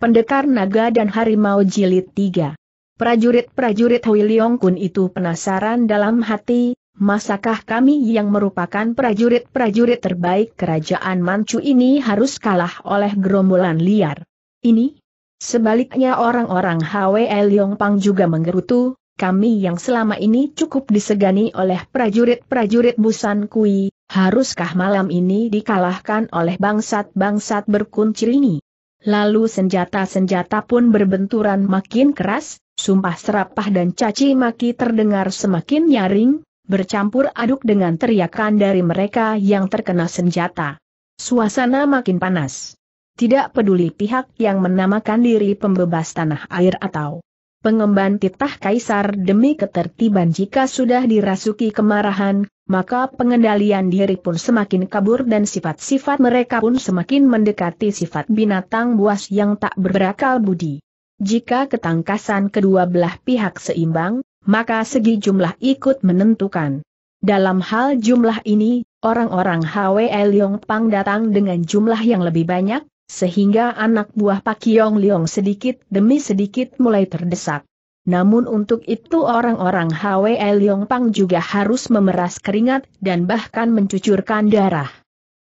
Pendekar Naga dan Harimau Jilid 3 Prajurit-prajurit Hui Leong Kun itu penasaran dalam hati, masakah kami yang merupakan prajurit-prajurit terbaik kerajaan Manchu ini harus kalah oleh gerombolan liar? Ini? Sebaliknya orang-orang Hwe Leong Pang juga menggerutu, kami yang selama ini cukup disegani oleh prajurit-prajurit Busan Kui, haruskah malam ini dikalahkan oleh bangsat-bangsat berkuncir ini? Lalu senjata-senjata pun berbenturan makin keras, sumpah serapah dan caci maki terdengar semakin nyaring, bercampur aduk dengan teriakan dari mereka yang terkena senjata. Suasana makin panas. Tidak peduli pihak yang menamakan diri pembebas tanah air atau pengemban titah kaisar demi ketertiban jika sudah dirasuki kemarahan, maka pengendalian diri pun semakin kabur dan sifat-sifat mereka pun semakin mendekati sifat binatang buas yang tak berakal budi. Jika ketangkasan kedua belah pihak seimbang, maka segi jumlah ikut menentukan. Dalam hal jumlah ini, orang-orang HWE Liong Pang datang dengan jumlah yang lebih banyak, sehingga anak buah Pak Yong Liong sedikit demi sedikit mulai terdesak. Namun untuk itu orang-orang Hwe Leong Pang juga harus memeras keringat dan bahkan mencucurkan darah.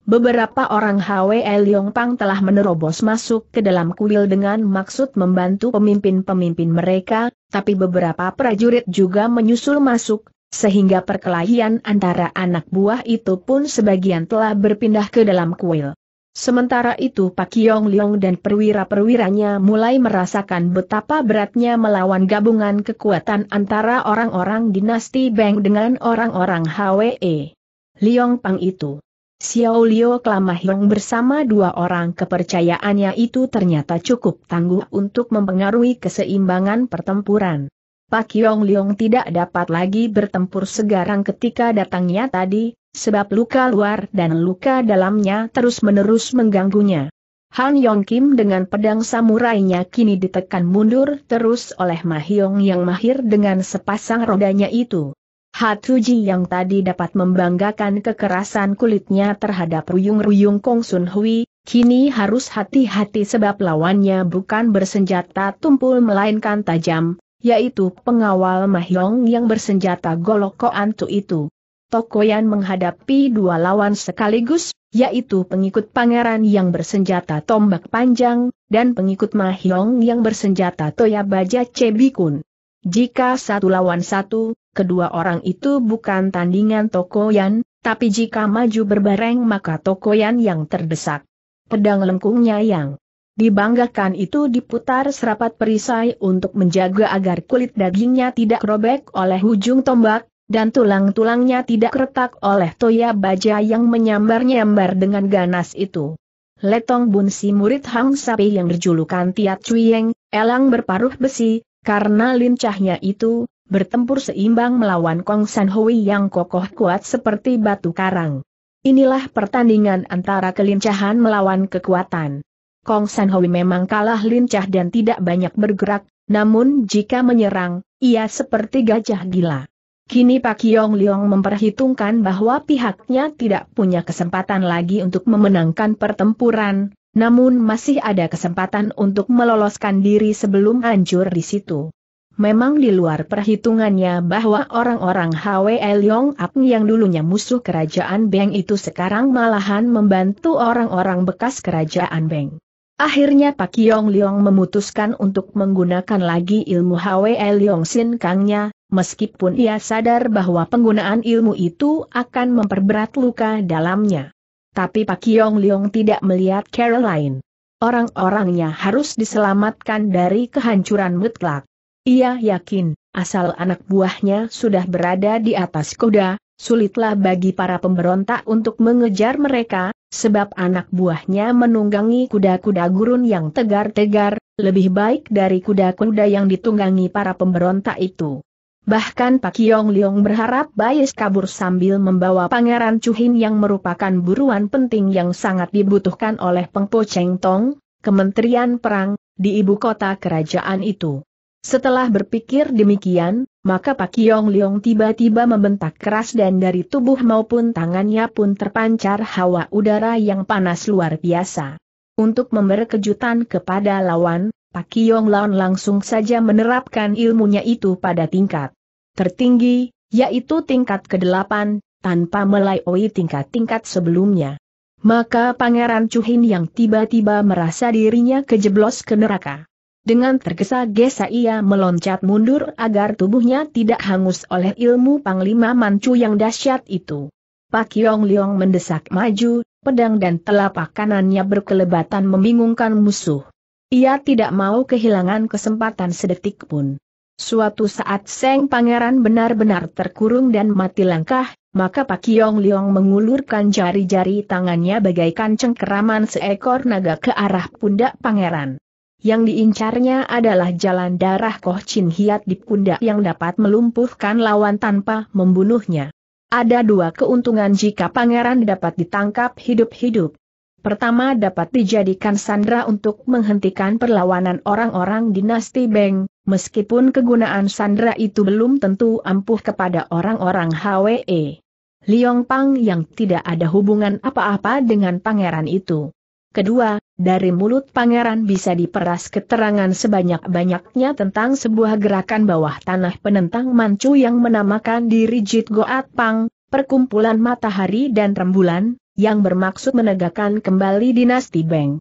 Beberapa orang Hwe Leong Pang telah menerobos masuk ke dalam kuil dengan maksud membantu pemimpin-pemimpin mereka, tapi beberapa prajurit juga menyusul masuk, sehingga perkelahian antara anak buah itu pun sebagian telah berpindah ke dalam kuil. Sementara itu Pak Yong Leong dan perwira-perwiranya mulai merasakan betapa beratnya melawan gabungan kekuatan antara orang-orang dinasti Beng dengan orang-orang HWE. Liong Pang itu. Xiao Liu Klamahyong bersama dua orang kepercayaannya itu ternyata cukup tangguh untuk mempengaruhi keseimbangan pertempuran. Pak Yong Leong tidak dapat lagi bertempur segarang ketika datangnya tadi, sebab luka luar dan luka dalamnya terus-menerus mengganggunya. Han Yong Kim dengan pedang samurainya kini ditekan mundur terus oleh Mahyong yang mahir dengan sepasang rodanya itu. Hatuji yang tadi dapat membanggakan kekerasan kulitnya terhadap ruyung-ruyung Kong Sun Hui, kini harus hati-hati sebab lawannya bukan bersenjata tumpul melainkan tajam, yaitu pengawal Mahyong yang bersenjata golok Antu itu. Tokoyan menghadapi dua lawan sekaligus, yaitu pengikut pangeran yang bersenjata tombak panjang, dan pengikut Mahyong yang bersenjata toya baja cebikun. Jika satu lawan satu, kedua orang itu bukan tandingan Tokoyan, tapi jika maju berbareng maka Tokoyan yang terdesak. Pedang lengkungnya yang Dibanggakan itu diputar serapat perisai untuk menjaga agar kulit dagingnya tidak robek oleh ujung tombak, dan tulang-tulangnya tidak retak oleh toya baja yang menyambar-nyambar dengan ganas itu. Letong Bun si murid Hang Sapi yang berjulukan Tiat Chuyeng, elang berparuh besi, karena lincahnya itu, bertempur seimbang melawan Kong San Hui yang kokoh kuat seperti batu karang. Inilah pertandingan antara kelincahan melawan kekuatan. Kong San Hui memang kalah lincah dan tidak banyak bergerak, namun jika menyerang, ia seperti gajah gila. Kini Pak Yong Leong memperhitungkan bahwa pihaknya tidak punya kesempatan lagi untuk memenangkan pertempuran, namun masih ada kesempatan untuk meloloskan diri sebelum hancur di situ. Memang di luar perhitungannya bahwa orang-orang Hwe Liong Ap yang dulunya musuh kerajaan Beng itu sekarang malahan membantu orang-orang bekas kerajaan Beng. Akhirnya Pak Yong Leong memutuskan untuk menggunakan lagi ilmu Hwe Leong Sin Kangnya, meskipun ia sadar bahwa penggunaan ilmu itu akan memperberat luka dalamnya. Tapi Pak Yong Leong tidak melihat Caroline. Orang-orangnya harus diselamatkan dari kehancuran mutlak. Ia yakin, asal anak buahnya sudah berada di atas kuda, sulitlah bagi para pemberontak untuk mengejar mereka, sebab anak buahnya menunggangi kuda-kuda gurun yang tegar-tegar, lebih baik dari kuda-kuda yang ditunggangi para pemberontak itu. Bahkan Pak Yong Leong berharap Bayes kabur sambil membawa Pangeran Cuhin yang merupakan buruan penting yang sangat dibutuhkan oleh Pengpo Cheng Tong, Kementerian Perang, di ibu kota kerajaan itu. Setelah berpikir demikian, maka Pak Yong Leong tiba-tiba membentak keras dan dari tubuh maupun tangannya pun terpancar hawa udara yang panas luar biasa. Untuk memberi kejutan kepada lawan, Pak Yong Leong langsung saja menerapkan ilmunya itu pada tingkat tertinggi, yaitu tingkat ke-8, tanpa melayoi tingkat-tingkat sebelumnya. Maka Pangeran Hin yang tiba-tiba merasa dirinya kejeblos ke neraka. Dengan tergesa-gesa ia meloncat mundur agar tubuhnya tidak hangus oleh ilmu Panglima Mancu yang dahsyat itu. Pak Yong Leong mendesak maju, pedang dan telapak kanannya berkelebatan membingungkan musuh. Ia tidak mau kehilangan kesempatan sedetik pun. Suatu saat Seng Pangeran benar-benar terkurung dan mati langkah, maka Pak Yong Leong mengulurkan jari-jari tangannya bagaikan cengkeraman seekor naga ke arah pundak pangeran. Yang diincarnya adalah jalan darah Koh Chin Hiat di pundak yang dapat melumpuhkan lawan tanpa membunuhnya. Ada dua keuntungan jika pangeran dapat ditangkap hidup-hidup. Pertama dapat dijadikan sandra untuk menghentikan perlawanan orang-orang dinasti Beng, meskipun kegunaan sandra itu belum tentu ampuh kepada orang-orang HWE. Liong Pang yang tidak ada hubungan apa-apa dengan pangeran itu. Kedua, dari mulut pangeran bisa diperas keterangan sebanyak-banyaknya tentang sebuah gerakan bawah tanah penentang mancu yang menamakan diri Jit Goat Pang, perkumpulan matahari dan rembulan, yang bermaksud menegakkan kembali dinasti Beng.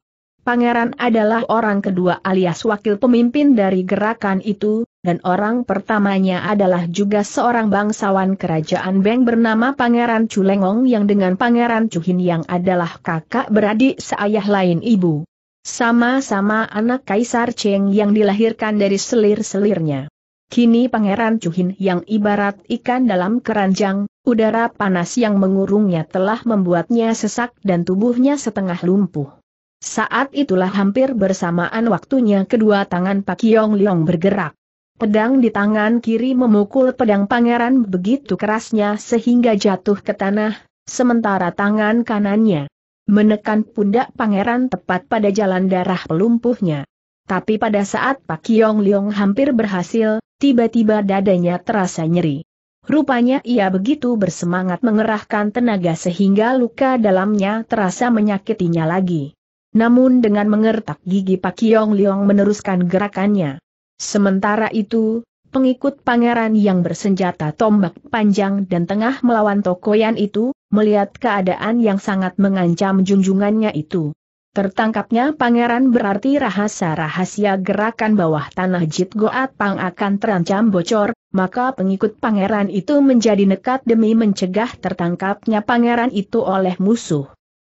Pangeran adalah orang kedua alias wakil pemimpin dari gerakan itu, dan orang pertamanya adalah juga seorang bangsawan kerajaan Beng bernama Pangeran Culengong yang dengan Pangeran Cuhin yang adalah kakak beradik seayah lain ibu. Sama-sama anak Kaisar Cheng yang dilahirkan dari selir-selirnya. Kini Pangeran Cuhin yang ibarat ikan dalam keranjang, udara panas yang mengurungnya telah membuatnya sesak dan tubuhnya setengah lumpuh. Saat itulah hampir bersamaan waktunya kedua tangan Pak Yong Leong bergerak. Pedang di tangan kiri memukul pedang pangeran begitu kerasnya sehingga jatuh ke tanah, sementara tangan kanannya menekan pundak pangeran tepat pada jalan darah pelumpuhnya. Tapi pada saat Pak Yong Leong hampir berhasil, tiba-tiba dadanya terasa nyeri. Rupanya ia begitu bersemangat mengerahkan tenaga sehingga luka dalamnya terasa menyakitinya lagi. Namun dengan mengertak gigi Pak Yong Leong meneruskan gerakannya. Sementara itu, pengikut pangeran yang bersenjata tombak panjang dan tengah melawan Tokoyan itu, melihat keadaan yang sangat mengancam junjungannya itu. Tertangkapnya pangeran berarti rahasia-rahasia gerakan bawah tanah Jit Goat Pang akan terancam bocor, maka pengikut pangeran itu menjadi nekat demi mencegah tertangkapnya pangeran itu oleh musuh.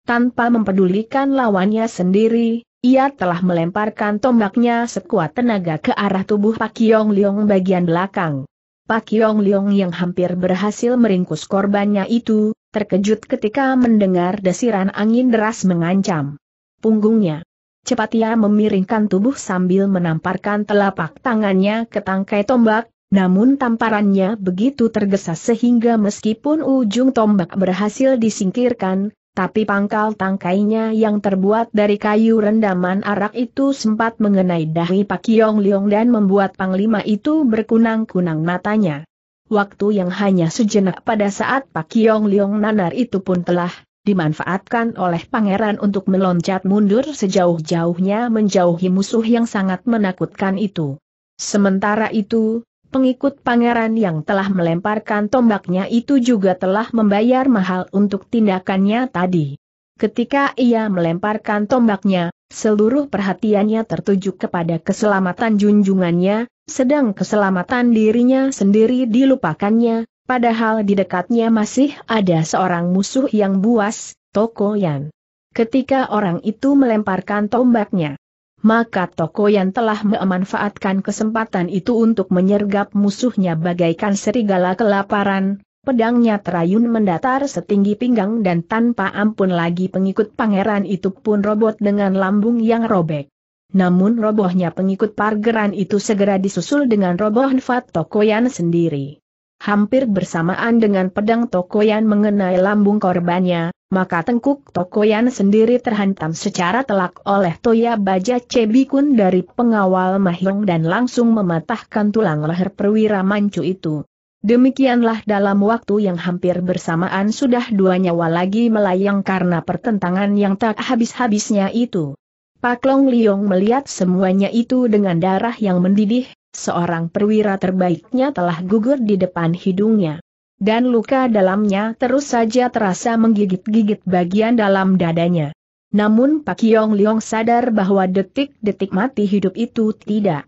Tanpa mempedulikan lawannya sendiri, ia telah melemparkan tombaknya sekuat tenaga ke arah tubuh Pak Yong Leong bagian belakang. Pak Yong Leong yang hampir berhasil meringkus korbannya itu, terkejut ketika mendengar desiran angin deras mengancam punggungnya. Cepat ia memiringkan tubuh sambil menamparkan telapak tangannya ke tangkai tombak, namun tamparannya begitu tergesa sehingga meskipun ujung tombak berhasil disingkirkan, tapi pangkal tangkainya yang terbuat dari kayu rendaman arak itu sempat mengenai dahi Pak Yong Leong dan membuat panglima itu berkunang-kunang matanya. Waktu yang hanya sejenak pada saat Pak Yong Leong nanar itu pun telah dimanfaatkan oleh pangeran untuk meloncat mundur sejauh-jauhnya menjauhi musuh yang sangat menakutkan itu. Sementara itu, pengikut pangeran yang telah melemparkan tombaknya itu juga telah membayar mahal untuk tindakannya tadi. Ketika ia melemparkan tombaknya, seluruh perhatiannya tertuju kepada keselamatan junjungannya, sedang keselamatan dirinya sendiri dilupakannya, padahal di dekatnya masih ada seorang musuh yang buas, Toko Yan. Ketika orang itu melemparkan tombaknya, maka toko yang telah memanfaatkan kesempatan itu untuk menyergap musuhnya bagaikan serigala kelaparan, pedangnya terayun mendatar setinggi pinggang dan tanpa ampun lagi pengikut pangeran itu pun robot dengan lambung yang robek. Namun robohnya pengikut pargeran itu segera disusul dengan roboh Fat Tokoyan sendiri hampir bersamaan dengan pedang Tokoyan mengenai lambung korbannya, maka tengkuk Tokoyan sendiri terhantam secara telak oleh Toya Baja Cebikun dari pengawal Mahyong dan langsung mematahkan tulang leher perwira mancu itu. Demikianlah dalam waktu yang hampir bersamaan sudah dua nyawa lagi melayang karena pertentangan yang tak habis-habisnya itu. Pak Long Liong melihat semuanya itu dengan darah yang mendidih, seorang perwira terbaiknya telah gugur di depan hidungnya. Dan luka dalamnya terus saja terasa menggigit-gigit bagian dalam dadanya. Namun Pak Yong Leong sadar bahwa detik-detik mati hidup itu tidak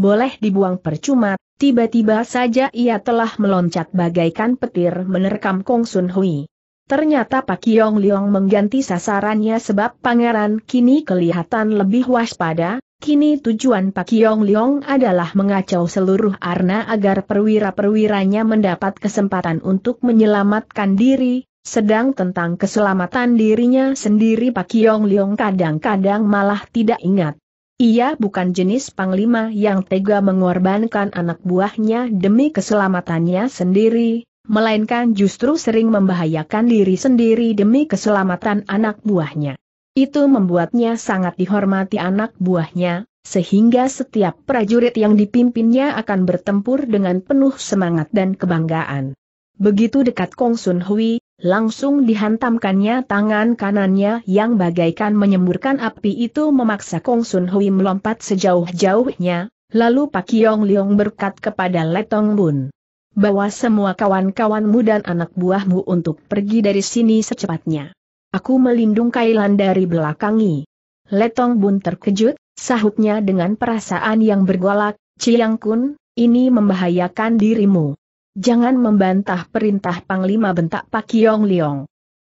boleh dibuang percuma, tiba-tiba saja ia telah meloncat bagaikan petir menerkam Kong Sun Hui. Ternyata Pak Yong Leong mengganti sasarannya sebab pangeran kini kelihatan lebih waspada, Kini tujuan Pak Yong Leong adalah mengacau seluruh arna agar perwira-perwiranya mendapat kesempatan untuk menyelamatkan diri, sedang tentang keselamatan dirinya sendiri Pak Yong Leong kadang-kadang malah tidak ingat. Ia bukan jenis panglima yang tega mengorbankan anak buahnya demi keselamatannya sendiri, melainkan justru sering membahayakan diri sendiri demi keselamatan anak buahnya. Itu membuatnya sangat dihormati anak buahnya, sehingga setiap prajurit yang dipimpinnya akan bertempur dengan penuh semangat dan kebanggaan. Begitu dekat Kong Sun Hui, langsung dihantamkannya tangan kanannya yang bagaikan menyemburkan api itu memaksa Kong Sun Hui melompat sejauh-jauhnya, lalu Pak Yong Leong berkat kepada Letong Bun. Bawa semua kawan-kawanmu dan anak buahmu untuk pergi dari sini secepatnya. Aku melindung Kailan dari belakangi. Letong Bun terkejut, sahutnya dengan perasaan yang bergolak, Ciyang Kun, ini membahayakan dirimu. Jangan membantah perintah Panglima bentak Pak Yong Liong.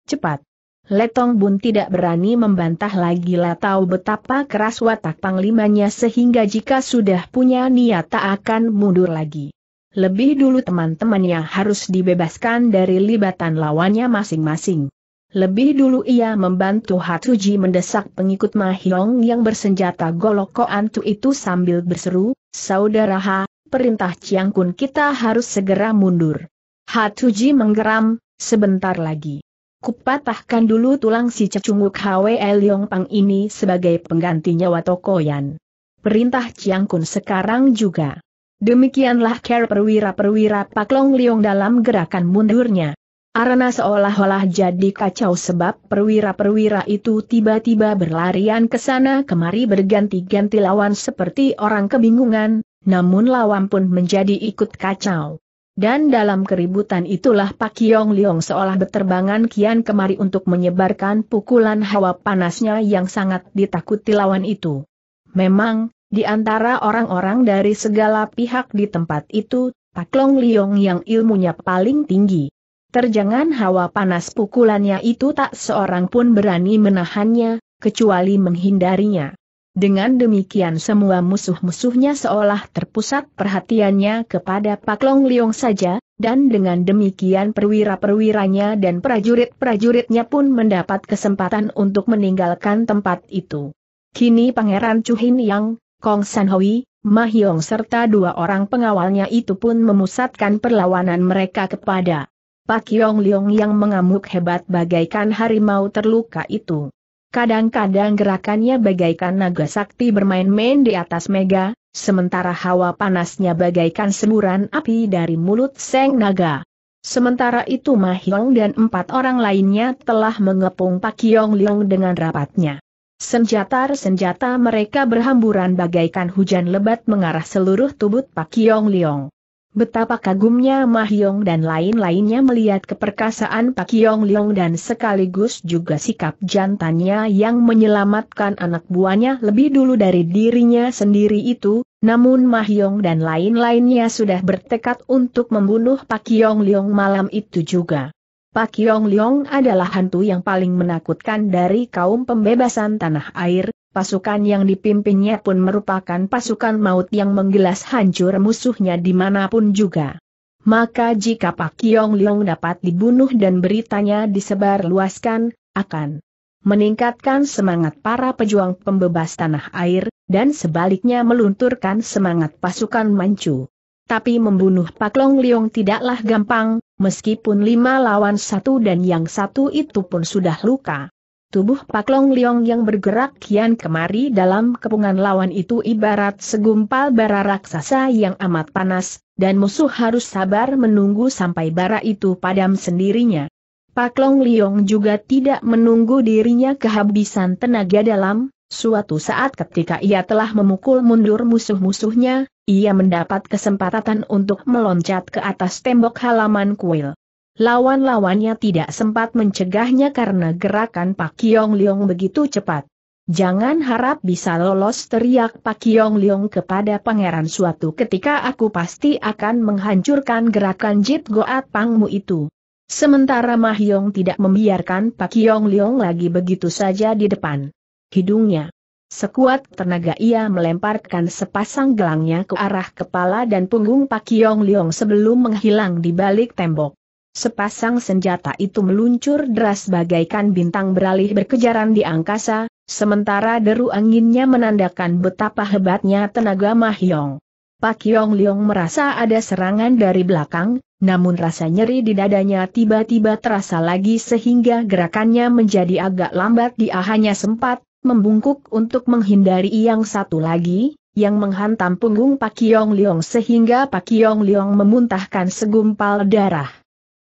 Cepat. Letong Bun tidak berani membantah lagi lah tahu betapa keras watak panglimanya sehingga jika sudah punya niat tak akan mundur lagi. Lebih dulu teman-temannya harus dibebaskan dari libatan lawannya masing-masing. Lebih dulu ia membantu Hatuji mendesak pengikut Mahyong yang bersenjata golok koantu itu sambil berseru, Saudara Ha, perintah Chiang Kun kita harus segera mundur. Hatuji menggeram, sebentar lagi. Kupatahkan dulu tulang si cecunguk Hwe Liong Pang ini sebagai penggantinya Watokoyan. Perintah Chiang Kun sekarang juga. Demikianlah care perwira-perwira Pak Long Leong dalam gerakan mundurnya. Karena seolah-olah jadi kacau sebab perwira-perwira itu tiba-tiba berlarian ke sana kemari berganti-ganti lawan seperti orang kebingungan, namun lawan pun menjadi ikut kacau. Dan dalam keributan itulah Pak Yong Liong seolah berterbangan kian kemari untuk menyebarkan pukulan hawa panasnya yang sangat ditakuti lawan itu. Memang, di antara orang-orang dari segala pihak di tempat itu, Pak Long Liong yang ilmunya paling tinggi Terjangan hawa panas pukulannya itu tak seorang pun berani menahannya, kecuali menghindarinya. Dengan demikian semua musuh-musuhnya seolah terpusat perhatiannya kepada Pak Long Leong saja, dan dengan demikian perwira-perwiranya dan prajurit-prajuritnya pun mendapat kesempatan untuk meninggalkan tempat itu. Kini Pangeran Chuhin Yang, Kong San Hui, Mahyong serta dua orang pengawalnya itu pun memusatkan perlawanan mereka kepada Pak Yong Leong yang mengamuk hebat bagaikan harimau terluka itu. Kadang-kadang gerakannya bagaikan naga sakti bermain-main di atas mega, sementara hawa panasnya bagaikan semburan api dari mulut seng naga. Sementara itu Mahyong dan empat orang lainnya telah mengepung Pak Yong Leong dengan rapatnya. Senjata-senjata mereka berhamburan bagaikan hujan lebat mengarah seluruh tubuh Pak Yong Leong. Betapa kagumnya Mahyong dan lain-lainnya melihat keperkasaan Pak Yong Leong dan sekaligus juga sikap jantannya yang menyelamatkan anak buahnya lebih dulu dari dirinya sendiri itu, namun Mahyong dan lain-lainnya sudah bertekad untuk membunuh Pak Yong Leong malam itu juga. Pak Yong Leong adalah hantu yang paling menakutkan dari kaum pembebasan tanah air, pasukan yang dipimpinnya pun merupakan pasukan maut yang menggelas hancur musuhnya dimanapun juga. Maka jika Pak Kiong Leong dapat dibunuh dan beritanya disebarluaskan, akan meningkatkan semangat para pejuang pembebas tanah air, dan sebaliknya melunturkan semangat pasukan Manchu. Tapi membunuh Pak Long Leong tidaklah gampang, meskipun lima lawan satu dan yang satu itu pun sudah luka. Tubuh Pak Long Liong yang bergerak kian kemari dalam kepungan lawan itu ibarat segumpal bara raksasa yang amat panas, dan musuh harus sabar menunggu sampai bara itu padam sendirinya. Pak Long Liong juga tidak menunggu dirinya kehabisan tenaga dalam, suatu saat ketika ia telah memukul mundur musuh-musuhnya, ia mendapat kesempatan untuk meloncat ke atas tembok halaman kuil. Lawan-lawannya tidak sempat mencegahnya karena gerakan Pak Kiong Leong begitu cepat. Jangan harap bisa lolos teriak Pak Kiong Leong kepada pangeran suatu ketika aku pasti akan menghancurkan gerakan Jit Goat Pangmu itu. Sementara Mahyong tidak membiarkan Pak Kiong Leong lagi begitu saja di depan. Hidungnya. Sekuat tenaga ia melemparkan sepasang gelangnya ke arah kepala dan punggung Pak Kiong Leong sebelum menghilang di balik tembok. Sepasang senjata itu meluncur deras bagaikan bintang beralih berkejaran di angkasa, sementara deru anginnya menandakan betapa hebatnya tenaga Mahyong. Pak Yong Leong merasa ada serangan dari belakang, namun rasa nyeri di dadanya tiba-tiba terasa lagi sehingga gerakannya menjadi agak lambat dia hanya sempat membungkuk untuk menghindari yang satu lagi, yang menghantam punggung Pak Yong Leong sehingga Pak Yong Leong memuntahkan segumpal darah.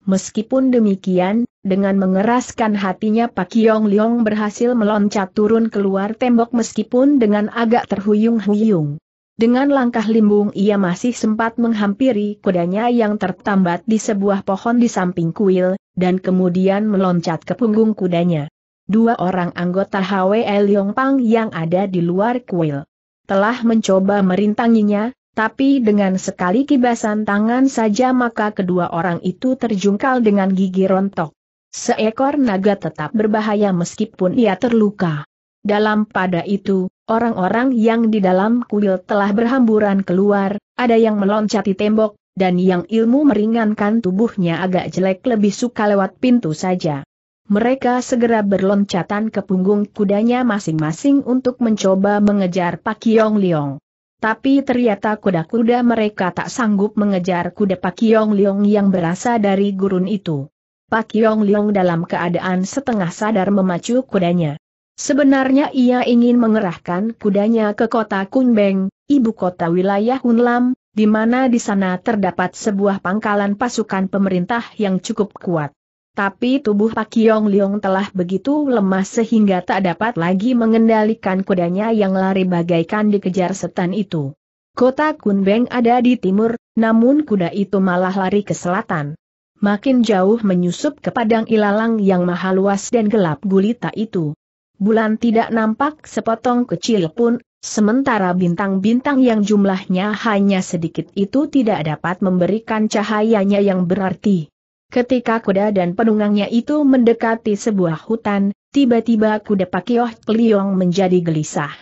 Meskipun demikian, dengan mengeraskan hatinya Pak Yong Leong berhasil meloncat turun keluar tembok meskipun dengan agak terhuyung-huyung. Dengan langkah limbung ia masih sempat menghampiri kudanya yang tertambat di sebuah pohon di samping kuil, dan kemudian meloncat ke punggung kudanya. Dua orang anggota HWL Pang yang ada di luar kuil telah mencoba merintanginya, tapi dengan sekali kibasan tangan saja maka kedua orang itu terjungkal dengan gigi rontok. Seekor naga tetap berbahaya meskipun ia terluka. Dalam pada itu, orang-orang yang di dalam kuil telah berhamburan keluar, ada yang meloncati tembok, dan yang ilmu meringankan tubuhnya agak jelek lebih suka lewat pintu saja. Mereka segera berloncatan ke punggung kudanya masing-masing untuk mencoba mengejar Pak Yong Liong. Tapi ternyata kuda-kuda mereka tak sanggup mengejar kuda Pak Yong Leong yang berasal dari gurun itu. Pak Yong Leong dalam keadaan setengah sadar memacu kudanya. Sebenarnya ia ingin mengerahkan kudanya ke kota Kunbeng, ibu kota wilayah Hunlam, di mana di sana terdapat sebuah pangkalan pasukan pemerintah yang cukup kuat. Tapi tubuh Pak Yong Leong telah begitu lemah sehingga tak dapat lagi mengendalikan kudanya yang lari bagaikan dikejar setan itu. Kota Kunbeng ada di timur, namun kuda itu malah lari ke selatan. Makin jauh menyusup ke padang ilalang yang maha luas dan gelap gulita itu. Bulan tidak nampak sepotong kecil pun, sementara bintang-bintang yang jumlahnya hanya sedikit itu tidak dapat memberikan cahayanya yang berarti. Ketika kuda dan penunggangnya itu mendekati sebuah hutan, tiba-tiba kuda Pakioh Kliong menjadi gelisah.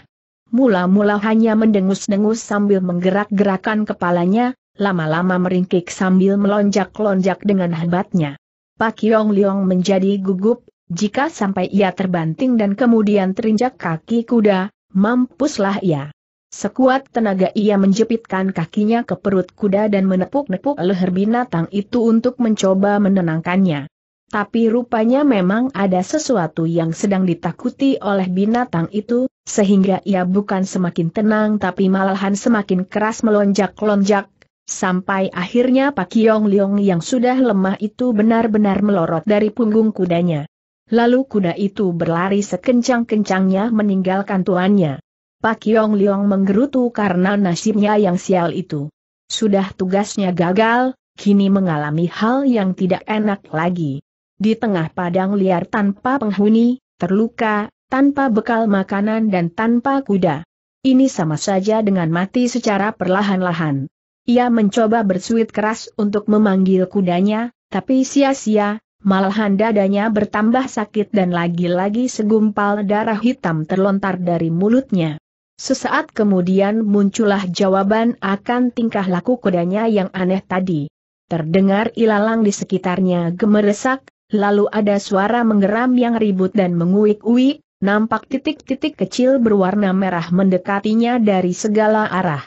Mula-mula hanya mendengus-dengus sambil menggerak-gerakan kepalanya, lama-lama meringkik sambil melonjak-lonjak dengan hebatnya. Pakiong Liong menjadi gugup, jika sampai ia terbanting dan kemudian terinjak kaki kuda, mampuslah ia. Sekuat tenaga ia menjepitkan kakinya ke perut kuda dan menepuk-nepuk leher binatang itu untuk mencoba menenangkannya. Tapi rupanya memang ada sesuatu yang sedang ditakuti oleh binatang itu, sehingga ia bukan semakin tenang tapi malahan semakin keras melonjak-lonjak, sampai akhirnya Pak Yong Leong yang sudah lemah itu benar-benar melorot dari punggung kudanya. Lalu kuda itu berlari sekencang-kencangnya meninggalkan tuannya. Pak Yong Leong menggerutu karena nasibnya yang sial itu. Sudah tugasnya gagal, kini mengalami hal yang tidak enak lagi. Di tengah padang liar tanpa penghuni, terluka, tanpa bekal makanan dan tanpa kuda. Ini sama saja dengan mati secara perlahan-lahan. Ia mencoba bersuit keras untuk memanggil kudanya, tapi sia-sia, malahan dadanya bertambah sakit dan lagi-lagi segumpal darah hitam terlontar dari mulutnya. Sesaat kemudian muncullah jawaban akan tingkah laku kudanya yang aneh tadi. Terdengar ilalang di sekitarnya gemeresak, lalu ada suara menggeram yang ribut dan menguik-uik, nampak titik-titik kecil berwarna merah mendekatinya dari segala arah.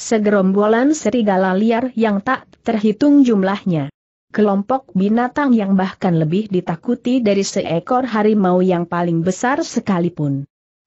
Segerombolan serigala liar yang tak terhitung jumlahnya. Kelompok binatang yang bahkan lebih ditakuti dari seekor harimau yang paling besar sekalipun.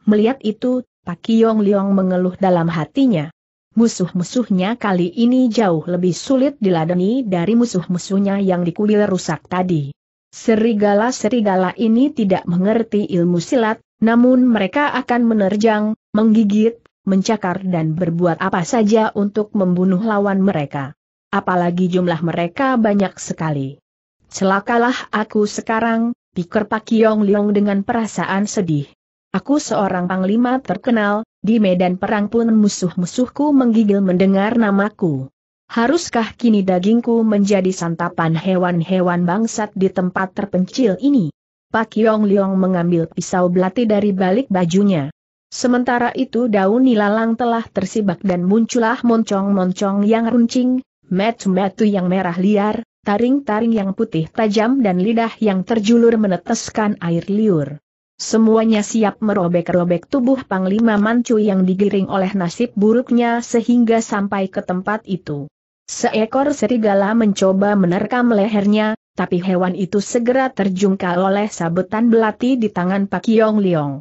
Melihat itu, Pak Yong Liong mengeluh dalam hatinya. Musuh-musuhnya kali ini jauh lebih sulit diladeni dari musuh-musuhnya yang dikuil rusak tadi. Serigala-serigala ini tidak mengerti ilmu silat, namun mereka akan menerjang, menggigit, mencakar dan berbuat apa saja untuk membunuh lawan mereka. Apalagi jumlah mereka banyak sekali. Celakalah aku sekarang, pikir Pak Yong Liong dengan perasaan sedih. Aku seorang panglima terkenal, di medan perang pun musuh-musuhku menggigil mendengar namaku. Haruskah kini dagingku menjadi santapan hewan-hewan bangsat di tempat terpencil ini? Pak Yong Leong mengambil pisau belati dari balik bajunya. Sementara itu daun nilalang telah tersibak dan muncullah moncong-moncong yang runcing, metu-metu yang merah liar, taring-taring yang putih tajam dan lidah yang terjulur meneteskan air liur. Semuanya siap merobek-robek tubuh Panglima Mancu yang digiring oleh nasib buruknya sehingga sampai ke tempat itu. Seekor serigala mencoba menerkam lehernya, tapi hewan itu segera terjungkal oleh sabetan belati di tangan Pak Yong Liong.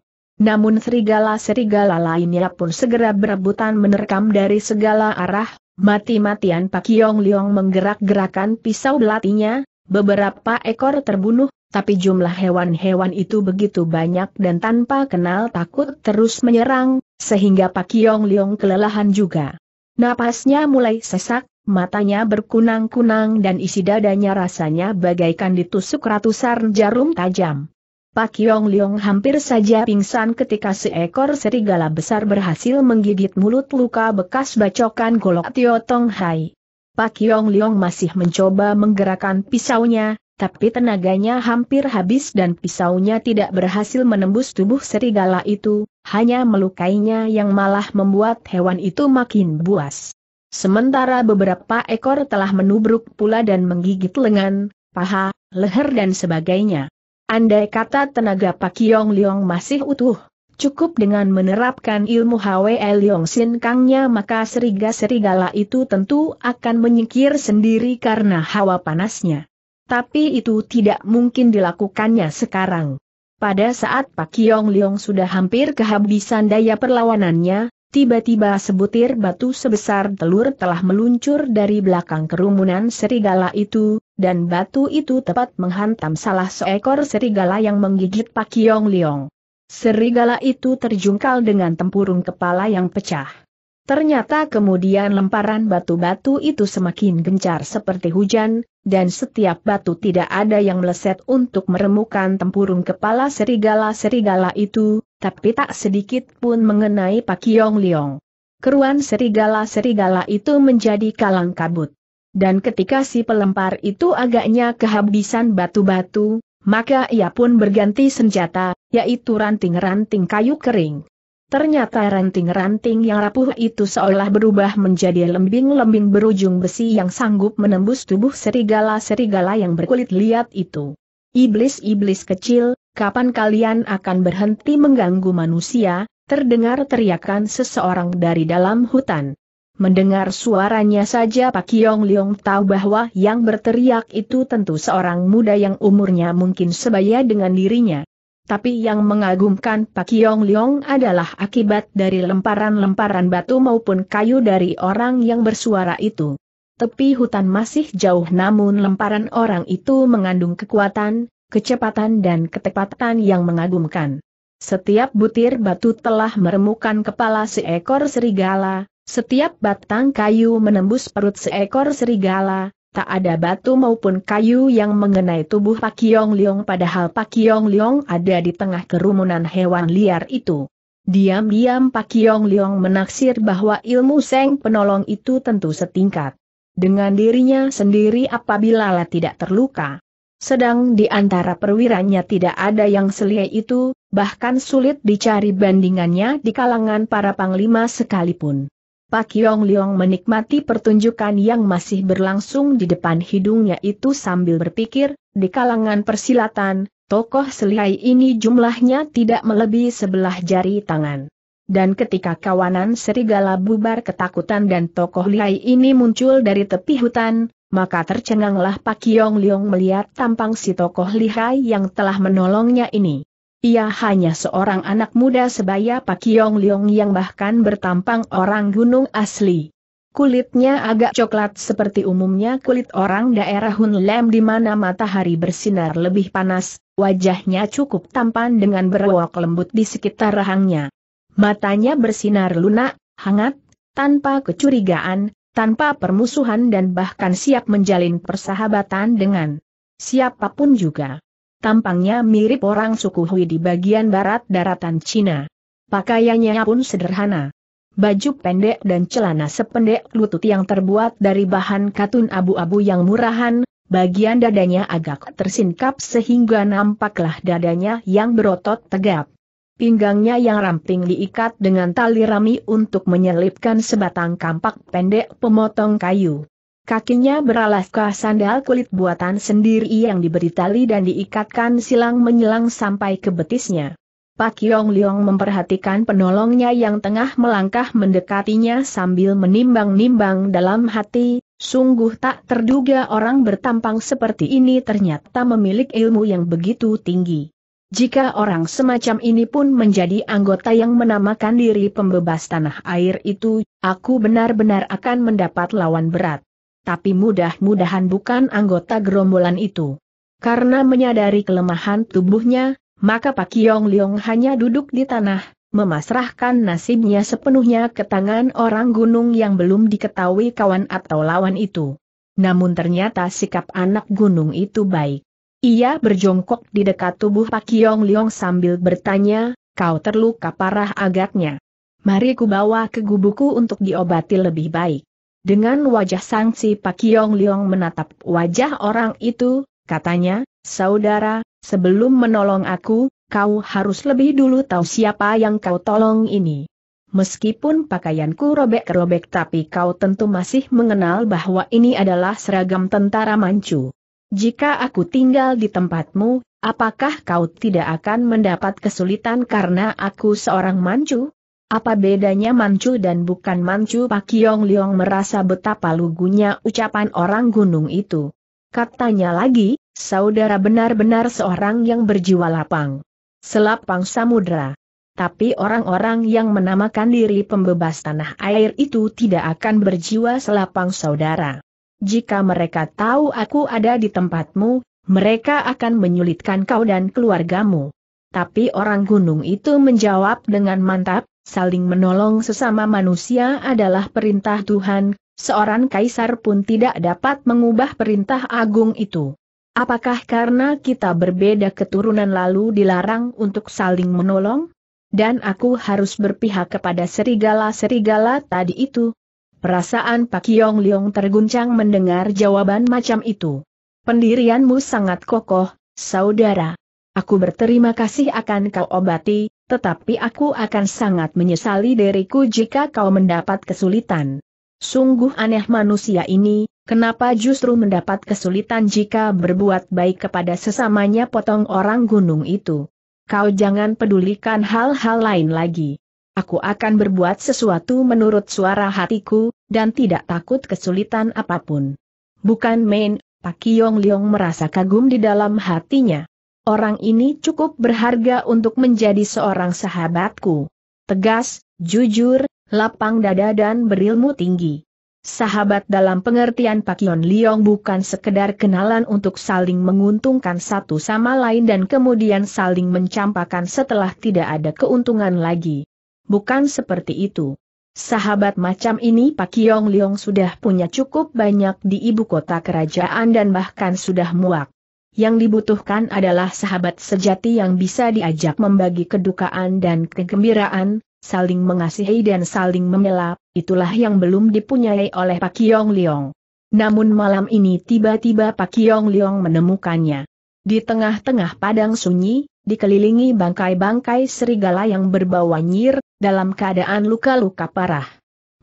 Namun serigala-serigala lainnya pun segera berebutan menerkam dari segala arah, mati-matian Pak Yong Liong menggerak-gerakan pisau belatinya, beberapa ekor terbunuh tapi jumlah hewan-hewan itu begitu banyak dan tanpa kenal takut terus menyerang, sehingga Pak Yong Leong kelelahan juga. Napasnya mulai sesak, matanya berkunang-kunang dan isi dadanya rasanya bagaikan ditusuk ratusan jarum tajam. Pak Yong Leong hampir saja pingsan ketika seekor serigala besar berhasil menggigit mulut luka bekas bacokan golok Tio Hai. Pak Yong Leong masih mencoba menggerakkan pisaunya, tapi tenaganya hampir habis dan pisaunya tidak berhasil menembus tubuh serigala itu, hanya melukainya yang malah membuat hewan itu makin buas. Sementara beberapa ekor telah menubruk pula dan menggigit lengan, paha, leher dan sebagainya. Andai kata tenaga Pak Yong Liong masih utuh, Cukup dengan menerapkan ilmu Hwe Leong Sin Kangnya maka serigala serigala itu tentu akan menyingkir sendiri karena hawa panasnya. Tapi itu tidak mungkin dilakukannya sekarang. Pada saat Pak Yong Leong sudah hampir kehabisan daya perlawanannya, tiba-tiba sebutir batu sebesar telur telah meluncur dari belakang kerumunan serigala itu, dan batu itu tepat menghantam salah seekor serigala yang menggigit Pak Yong Leong. Serigala itu terjungkal dengan tempurung kepala yang pecah. Ternyata kemudian lemparan batu-batu itu semakin gencar seperti hujan, dan setiap batu tidak ada yang meleset untuk meremukan tempurung kepala serigala-serigala itu, tapi tak sedikit pun mengenai Pak Yong Liong. Keruan serigala-serigala itu menjadi kalang kabut. Dan ketika si pelempar itu agaknya kehabisan batu-batu, maka ia pun berganti senjata, yaitu ranting-ranting kayu kering. Ternyata ranting-ranting yang rapuh itu seolah berubah menjadi lembing-lembing berujung besi yang sanggup menembus tubuh serigala-serigala yang berkulit liat itu. Iblis-iblis kecil, kapan kalian akan berhenti mengganggu manusia? Terdengar teriakan seseorang dari dalam hutan. Mendengar suaranya saja Pak Yong Leong tahu bahwa yang berteriak itu tentu seorang muda yang umurnya mungkin sebaya dengan dirinya. Tapi yang mengagumkan Pak Yong Leong adalah akibat dari lemparan-lemparan batu maupun kayu dari orang yang bersuara itu. Tepi hutan masih jauh namun lemparan orang itu mengandung kekuatan, kecepatan dan ketepatan yang mengagumkan. Setiap butir batu telah meremukan kepala seekor serigala, setiap batang kayu menembus perut seekor serigala, tak ada batu maupun kayu yang mengenai tubuh Pak Yong Leong padahal Pak Yong Leong ada di tengah kerumunan hewan liar itu. Diam-diam Pak Yong Leong menaksir bahwa ilmu Seng penolong itu tentu setingkat dengan dirinya sendiri apabila lah tidak terluka. Sedang di antara perwiranya tidak ada yang selia itu, bahkan sulit dicari bandingannya di kalangan para panglima sekalipun. Pak Yong Leong menikmati pertunjukan yang masih berlangsung di depan hidungnya itu sambil berpikir, di kalangan persilatan, tokoh selai ini jumlahnya tidak melebihi sebelah jari tangan. Dan ketika kawanan serigala bubar ketakutan dan tokoh liai ini muncul dari tepi hutan, maka tercenganglah Pak Yong Leong melihat tampang si tokoh lihai yang telah menolongnya ini. Ia hanya seorang anak muda sebaya Pak Yong Leong yang bahkan bertampang orang gunung asli. Kulitnya agak coklat seperti umumnya kulit orang daerah Hunlem di mana matahari bersinar lebih panas, wajahnya cukup tampan dengan berwok lembut di sekitar rahangnya. Matanya bersinar lunak, hangat, tanpa kecurigaan, tanpa permusuhan dan bahkan siap menjalin persahabatan dengan siapapun juga tampangnya mirip orang suku Hui di bagian barat daratan Cina. Pakaiannya pun sederhana. Baju pendek dan celana sependek lutut yang terbuat dari bahan katun abu-abu yang murahan, bagian dadanya agak tersingkap sehingga nampaklah dadanya yang berotot tegap. Pinggangnya yang ramping diikat dengan tali rami untuk menyelipkan sebatang kampak pendek pemotong kayu. Kakinya beralaskan sandal kulit buatan sendiri yang diberi tali dan diikatkan silang menyelang sampai ke betisnya. Pak Yong Leong memperhatikan penolongnya yang tengah melangkah mendekatinya sambil menimbang-nimbang dalam hati, sungguh tak terduga orang bertampang seperti ini ternyata memiliki ilmu yang begitu tinggi. Jika orang semacam ini pun menjadi anggota yang menamakan diri pembebas tanah air itu, aku benar-benar akan mendapat lawan berat tapi mudah-mudahan bukan anggota gerombolan itu. Karena menyadari kelemahan tubuhnya, maka Pak Yong Leong hanya duduk di tanah, memasrahkan nasibnya sepenuhnya ke tangan orang gunung yang belum diketahui kawan atau lawan itu. Namun ternyata sikap anak gunung itu baik. Ia berjongkok di dekat tubuh Pak Yong Leong sambil bertanya, kau terluka parah agaknya. Mari ku bawa ke gubuku untuk diobati lebih baik. Dengan wajah sangsi Pak Yong Leong menatap wajah orang itu, katanya, saudara, sebelum menolong aku, kau harus lebih dulu tahu siapa yang kau tolong ini. Meskipun pakaianku robek-robek tapi kau tentu masih mengenal bahwa ini adalah seragam tentara Manchu. Jika aku tinggal di tempatmu, apakah kau tidak akan mendapat kesulitan karena aku seorang Manchu? Apa bedanya Manchu dan bukan Manchu Pak Yong Leong merasa betapa lugunya ucapan orang gunung itu. Katanya lagi, saudara benar-benar seorang yang berjiwa lapang. Selapang samudra. Tapi orang-orang yang menamakan diri pembebas tanah air itu tidak akan berjiwa selapang saudara. Jika mereka tahu aku ada di tempatmu, mereka akan menyulitkan kau dan keluargamu. Tapi orang gunung itu menjawab dengan mantap, saling menolong sesama manusia adalah perintah Tuhan, seorang kaisar pun tidak dapat mengubah perintah agung itu. Apakah karena kita berbeda keturunan lalu dilarang untuk saling menolong? Dan aku harus berpihak kepada serigala-serigala tadi itu. Perasaan Pak Yong Leong terguncang mendengar jawaban macam itu. Pendirianmu sangat kokoh, saudara. Aku berterima kasih akan kau obati, tetapi aku akan sangat menyesali diriku jika kau mendapat kesulitan. Sungguh aneh manusia ini, kenapa justru mendapat kesulitan jika berbuat baik kepada sesamanya potong orang gunung itu. Kau jangan pedulikan hal-hal lain lagi. Aku akan berbuat sesuatu menurut suara hatiku, dan tidak takut kesulitan apapun. Bukan main, Pak Kiong Leong merasa kagum di dalam hatinya orang ini cukup berharga untuk menjadi seorang sahabatku. Tegas, jujur, lapang dada dan berilmu tinggi. Sahabat dalam pengertian Pak Yon Liong bukan sekedar kenalan untuk saling menguntungkan satu sama lain dan kemudian saling mencampakkan setelah tidak ada keuntungan lagi. Bukan seperti itu. Sahabat macam ini Pak Yong Liong sudah punya cukup banyak di ibu kota kerajaan dan bahkan sudah muak yang dibutuhkan adalah sahabat sejati yang bisa diajak membagi kedukaan dan kegembiraan, saling mengasihi dan saling membela, itulah yang belum dipunyai oleh Pak Yong Leong. Namun malam ini tiba-tiba Pak Yong Leong menemukannya. Di tengah-tengah padang sunyi, dikelilingi bangkai-bangkai serigala yang berbau nyir, dalam keadaan luka-luka parah.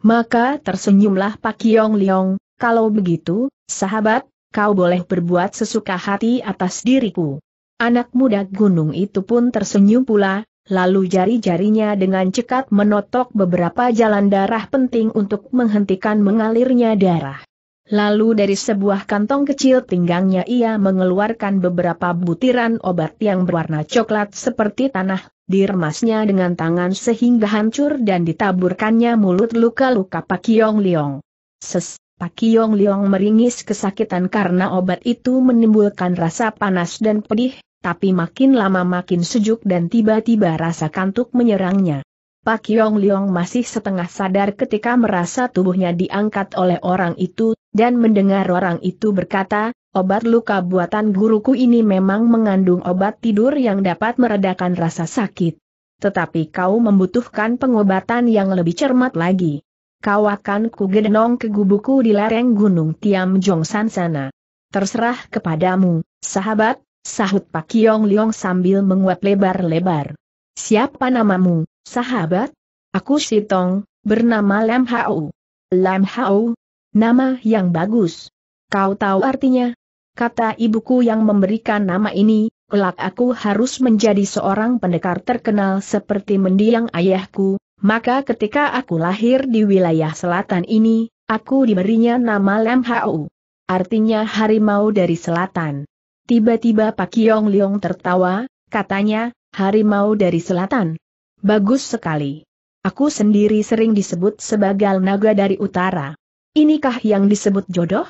Maka tersenyumlah Pak Yong Leong, kalau begitu, sahabat, kau boleh berbuat sesuka hati atas diriku. Anak muda gunung itu pun tersenyum pula, lalu jari-jarinya dengan cekat menotok beberapa jalan darah penting untuk menghentikan mengalirnya darah. Lalu dari sebuah kantong kecil pinggangnya ia mengeluarkan beberapa butiran obat yang berwarna coklat seperti tanah, diremasnya dengan tangan sehingga hancur dan ditaburkannya mulut luka-luka Pak Yong Liong. Ses, Pak Yong Leong meringis kesakitan karena obat itu menimbulkan rasa panas dan pedih, tapi makin lama makin sejuk dan tiba-tiba rasa kantuk menyerangnya. Pak Yong Leong masih setengah sadar ketika merasa tubuhnya diangkat oleh orang itu, dan mendengar orang itu berkata, obat luka buatan guruku ini memang mengandung obat tidur yang dapat meredakan rasa sakit. Tetapi kau membutuhkan pengobatan yang lebih cermat lagi kau akan kugedenong ke gubuku di lereng gunung Tiam Jongsan sana. Terserah kepadamu, sahabat, sahut Pak Kiong Liong sambil menguat lebar-lebar. Siapa namamu, sahabat? Aku Sitong, bernama Lam Hau. Lam Hau? Nama yang bagus. Kau tahu artinya? Kata ibuku yang memberikan nama ini, kelak aku harus menjadi seorang pendekar terkenal seperti mendiang ayahku, maka ketika aku lahir di wilayah selatan ini, aku diberinya nama Lam Hau. Artinya harimau dari selatan. Tiba-tiba Pak Yong Leong tertawa, katanya, harimau dari selatan. Bagus sekali. Aku sendiri sering disebut sebagai naga dari utara. Inikah yang disebut jodoh?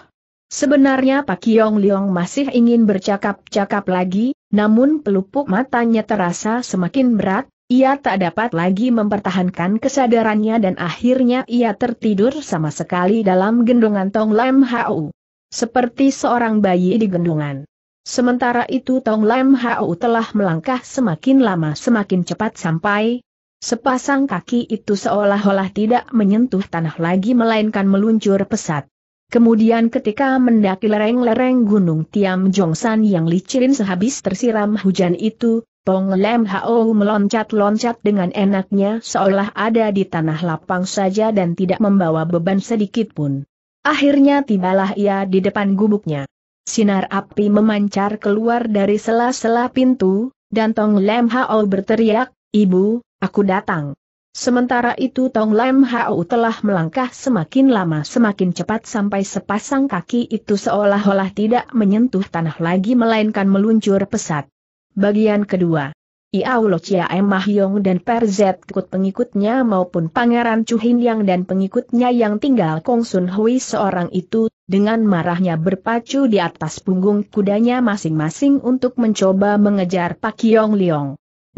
Sebenarnya Pak Yong Leong masih ingin bercakap-cakap lagi, namun pelupuk matanya terasa semakin berat, ia tak dapat lagi mempertahankan kesadarannya dan akhirnya ia tertidur sama sekali dalam gendongan Tong Lam Hau. Seperti seorang bayi di gendongan. Sementara itu Tong Lam Hau telah melangkah semakin lama semakin cepat sampai Sepasang kaki itu seolah-olah tidak menyentuh tanah lagi melainkan meluncur pesat. Kemudian ketika mendaki lereng-lereng gunung Tiam Jongsan yang licin sehabis tersiram hujan itu, Tong Lem Hao meloncat-loncat dengan enaknya seolah ada di tanah lapang saja dan tidak membawa beban sedikit pun. Akhirnya tibalah ia di depan gubuknya. Sinar api memancar keluar dari sela-sela pintu, dan Tong Lem Hao berteriak, Ibu, aku datang. Sementara itu Tong Lem Hao telah melangkah semakin lama semakin cepat sampai sepasang kaki itu seolah-olah tidak menyentuh tanah lagi melainkan meluncur pesat. Bagian kedua. Iaulo Chia Mahyong dan Perzet Kut pengikutnya maupun Pangeran Chu Yang dan pengikutnya yang tinggal Kong Sun Hui seorang itu, dengan marahnya berpacu di atas punggung kudanya masing-masing untuk mencoba mengejar Pak Yong Liong.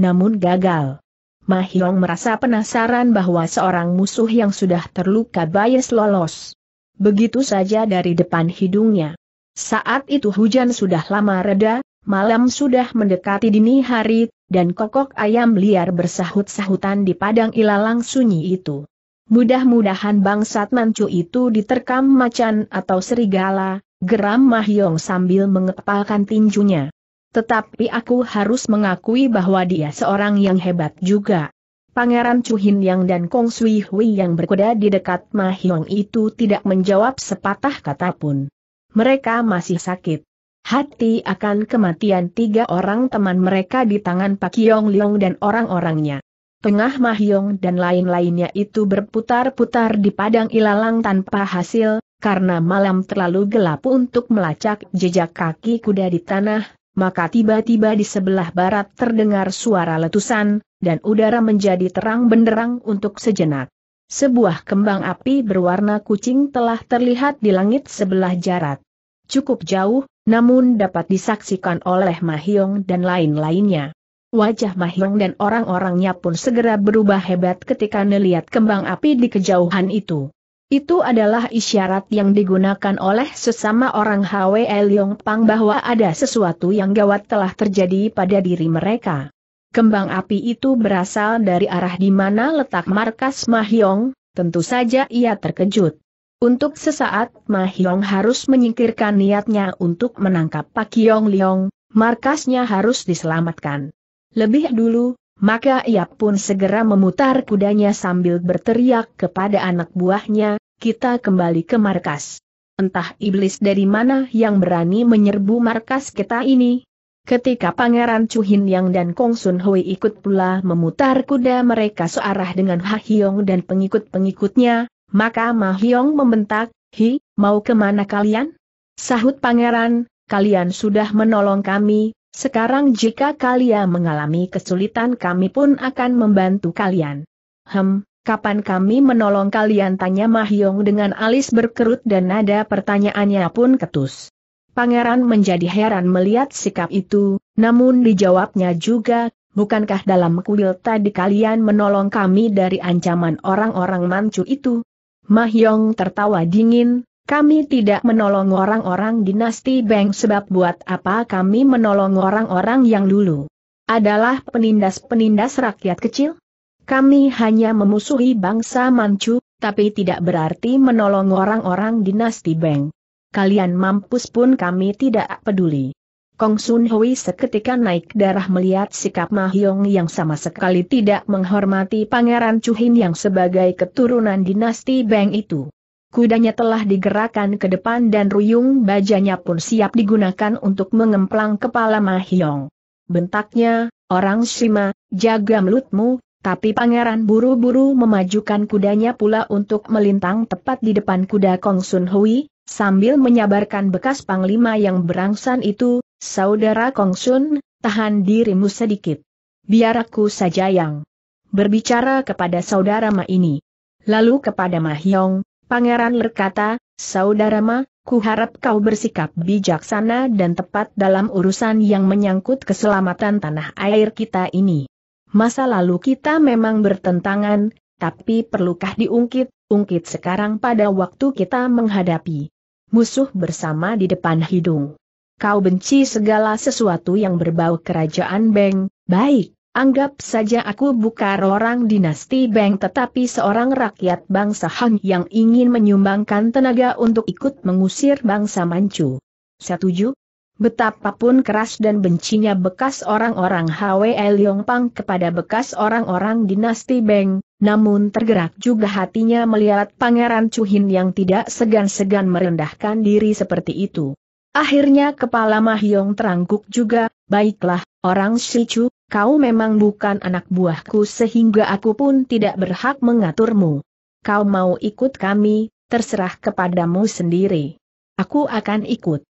Namun gagal. Mahyong merasa penasaran bahwa seorang musuh yang sudah terluka bias lolos. Begitu saja dari depan hidungnya. Saat itu hujan sudah lama reda, malam sudah mendekati dini hari, dan kokok ayam liar bersahut-sahutan di padang ilalang sunyi itu. Mudah-mudahan bangsat mancu itu diterkam macan atau serigala, geram Mahyong sambil mengepalkan tinjunya. Tetapi aku harus mengakui bahwa dia seorang yang hebat juga. Pangeran Chuhin Yang dan Kong Sui Hui yang berkuda di dekat Mahyong itu tidak menjawab sepatah kata pun. Mereka masih sakit hati akan kematian tiga orang teman mereka di tangan Pak Yong Leong dan orang-orangnya. Tengah Mahyong dan lain-lainnya itu berputar-putar di padang ilalang tanpa hasil, karena malam terlalu gelap untuk melacak jejak kaki kuda di tanah, maka tiba-tiba di sebelah barat terdengar suara letusan, dan udara menjadi terang benderang untuk sejenak. Sebuah kembang api berwarna kucing telah terlihat di langit sebelah jarak. Cukup jauh, namun dapat disaksikan oleh Mahyong dan lain-lainnya. Wajah Mahyong dan orang-orangnya pun segera berubah hebat ketika melihat kembang api di kejauhan itu. Itu adalah isyarat yang digunakan oleh sesama orang Hwe Leong Pang bahwa ada sesuatu yang gawat telah terjadi pada diri mereka. Kembang api itu berasal dari arah di mana letak markas Mahyong, tentu saja ia terkejut. Untuk sesaat, Ma harus menyingkirkan niatnya untuk menangkap Pak Yong Leong, markasnya harus diselamatkan. Lebih dulu, maka ia pun segera memutar kudanya sambil berteriak kepada anak buahnya, kita kembali ke markas. Entah iblis dari mana yang berani menyerbu markas kita ini, Ketika Pangeran Chu Hin Yang dan Kong Sun Hui ikut pula memutar kuda mereka searah dengan Ha Hyong dan pengikut-pengikutnya, maka Mahyong membentak, Hi, mau kemana kalian? Sahut pangeran, kalian sudah menolong kami, sekarang jika kalian mengalami kesulitan kami pun akan membantu kalian. Hem, kapan kami menolong kalian tanya Mahyong dengan alis berkerut dan nada pertanyaannya pun ketus. Pangeran menjadi heran melihat sikap itu, namun dijawabnya juga, bukankah dalam kuil tadi kalian menolong kami dari ancaman orang-orang mancu itu? Mahyong tertawa dingin, kami tidak menolong orang-orang dinasti Beng sebab buat apa kami menolong orang-orang yang dulu. Adalah penindas-penindas rakyat kecil? Kami hanya memusuhi bangsa Manchu, tapi tidak berarti menolong orang-orang dinasti Beng. Kalian mampus pun kami tidak peduli. Kong Sun Hui seketika naik darah melihat sikap Mahyong yang sama sekali tidak menghormati Pangeran Chu Hin yang sebagai keturunan dinasti Beng itu. Kudanya telah digerakkan ke depan dan ruyung bajanya pun siap digunakan untuk mengemplang kepala Mahyong. Bentaknya, orang Shima, jaga mulutmu, tapi pangeran buru-buru memajukan kudanya pula untuk melintang tepat di depan kuda Kong Sun Hui, sambil menyabarkan bekas panglima yang berangsan itu, Saudara Kongsun, tahan dirimu sedikit. Biar aku saja yang berbicara kepada saudara Ma ini. Lalu kepada Ma Hyong, Pangeran berkata, Saudara Ma, ku harap kau bersikap bijaksana dan tepat dalam urusan yang menyangkut keselamatan tanah air kita ini. Masa lalu kita memang bertentangan, tapi perlukah diungkit, ungkit sekarang pada waktu kita menghadapi musuh bersama di depan hidung. Kau benci segala sesuatu yang berbau kerajaan Beng, baik, anggap saja aku bukan orang dinasti Beng tetapi seorang rakyat bangsa Han yang ingin menyumbangkan tenaga untuk ikut mengusir bangsa Manchu. Setuju? Betapapun keras dan bencinya bekas orang-orang Hwe Pang kepada bekas orang-orang dinasti Beng, namun tergerak juga hatinya melihat Pangeran Chu Hin yang tidak segan-segan merendahkan diri seperti itu. Akhirnya kepala Mahyong terangguk juga, baiklah, orang Shichu, kau memang bukan anak buahku sehingga aku pun tidak berhak mengaturmu. Kau mau ikut kami, terserah kepadamu sendiri. Aku akan ikut.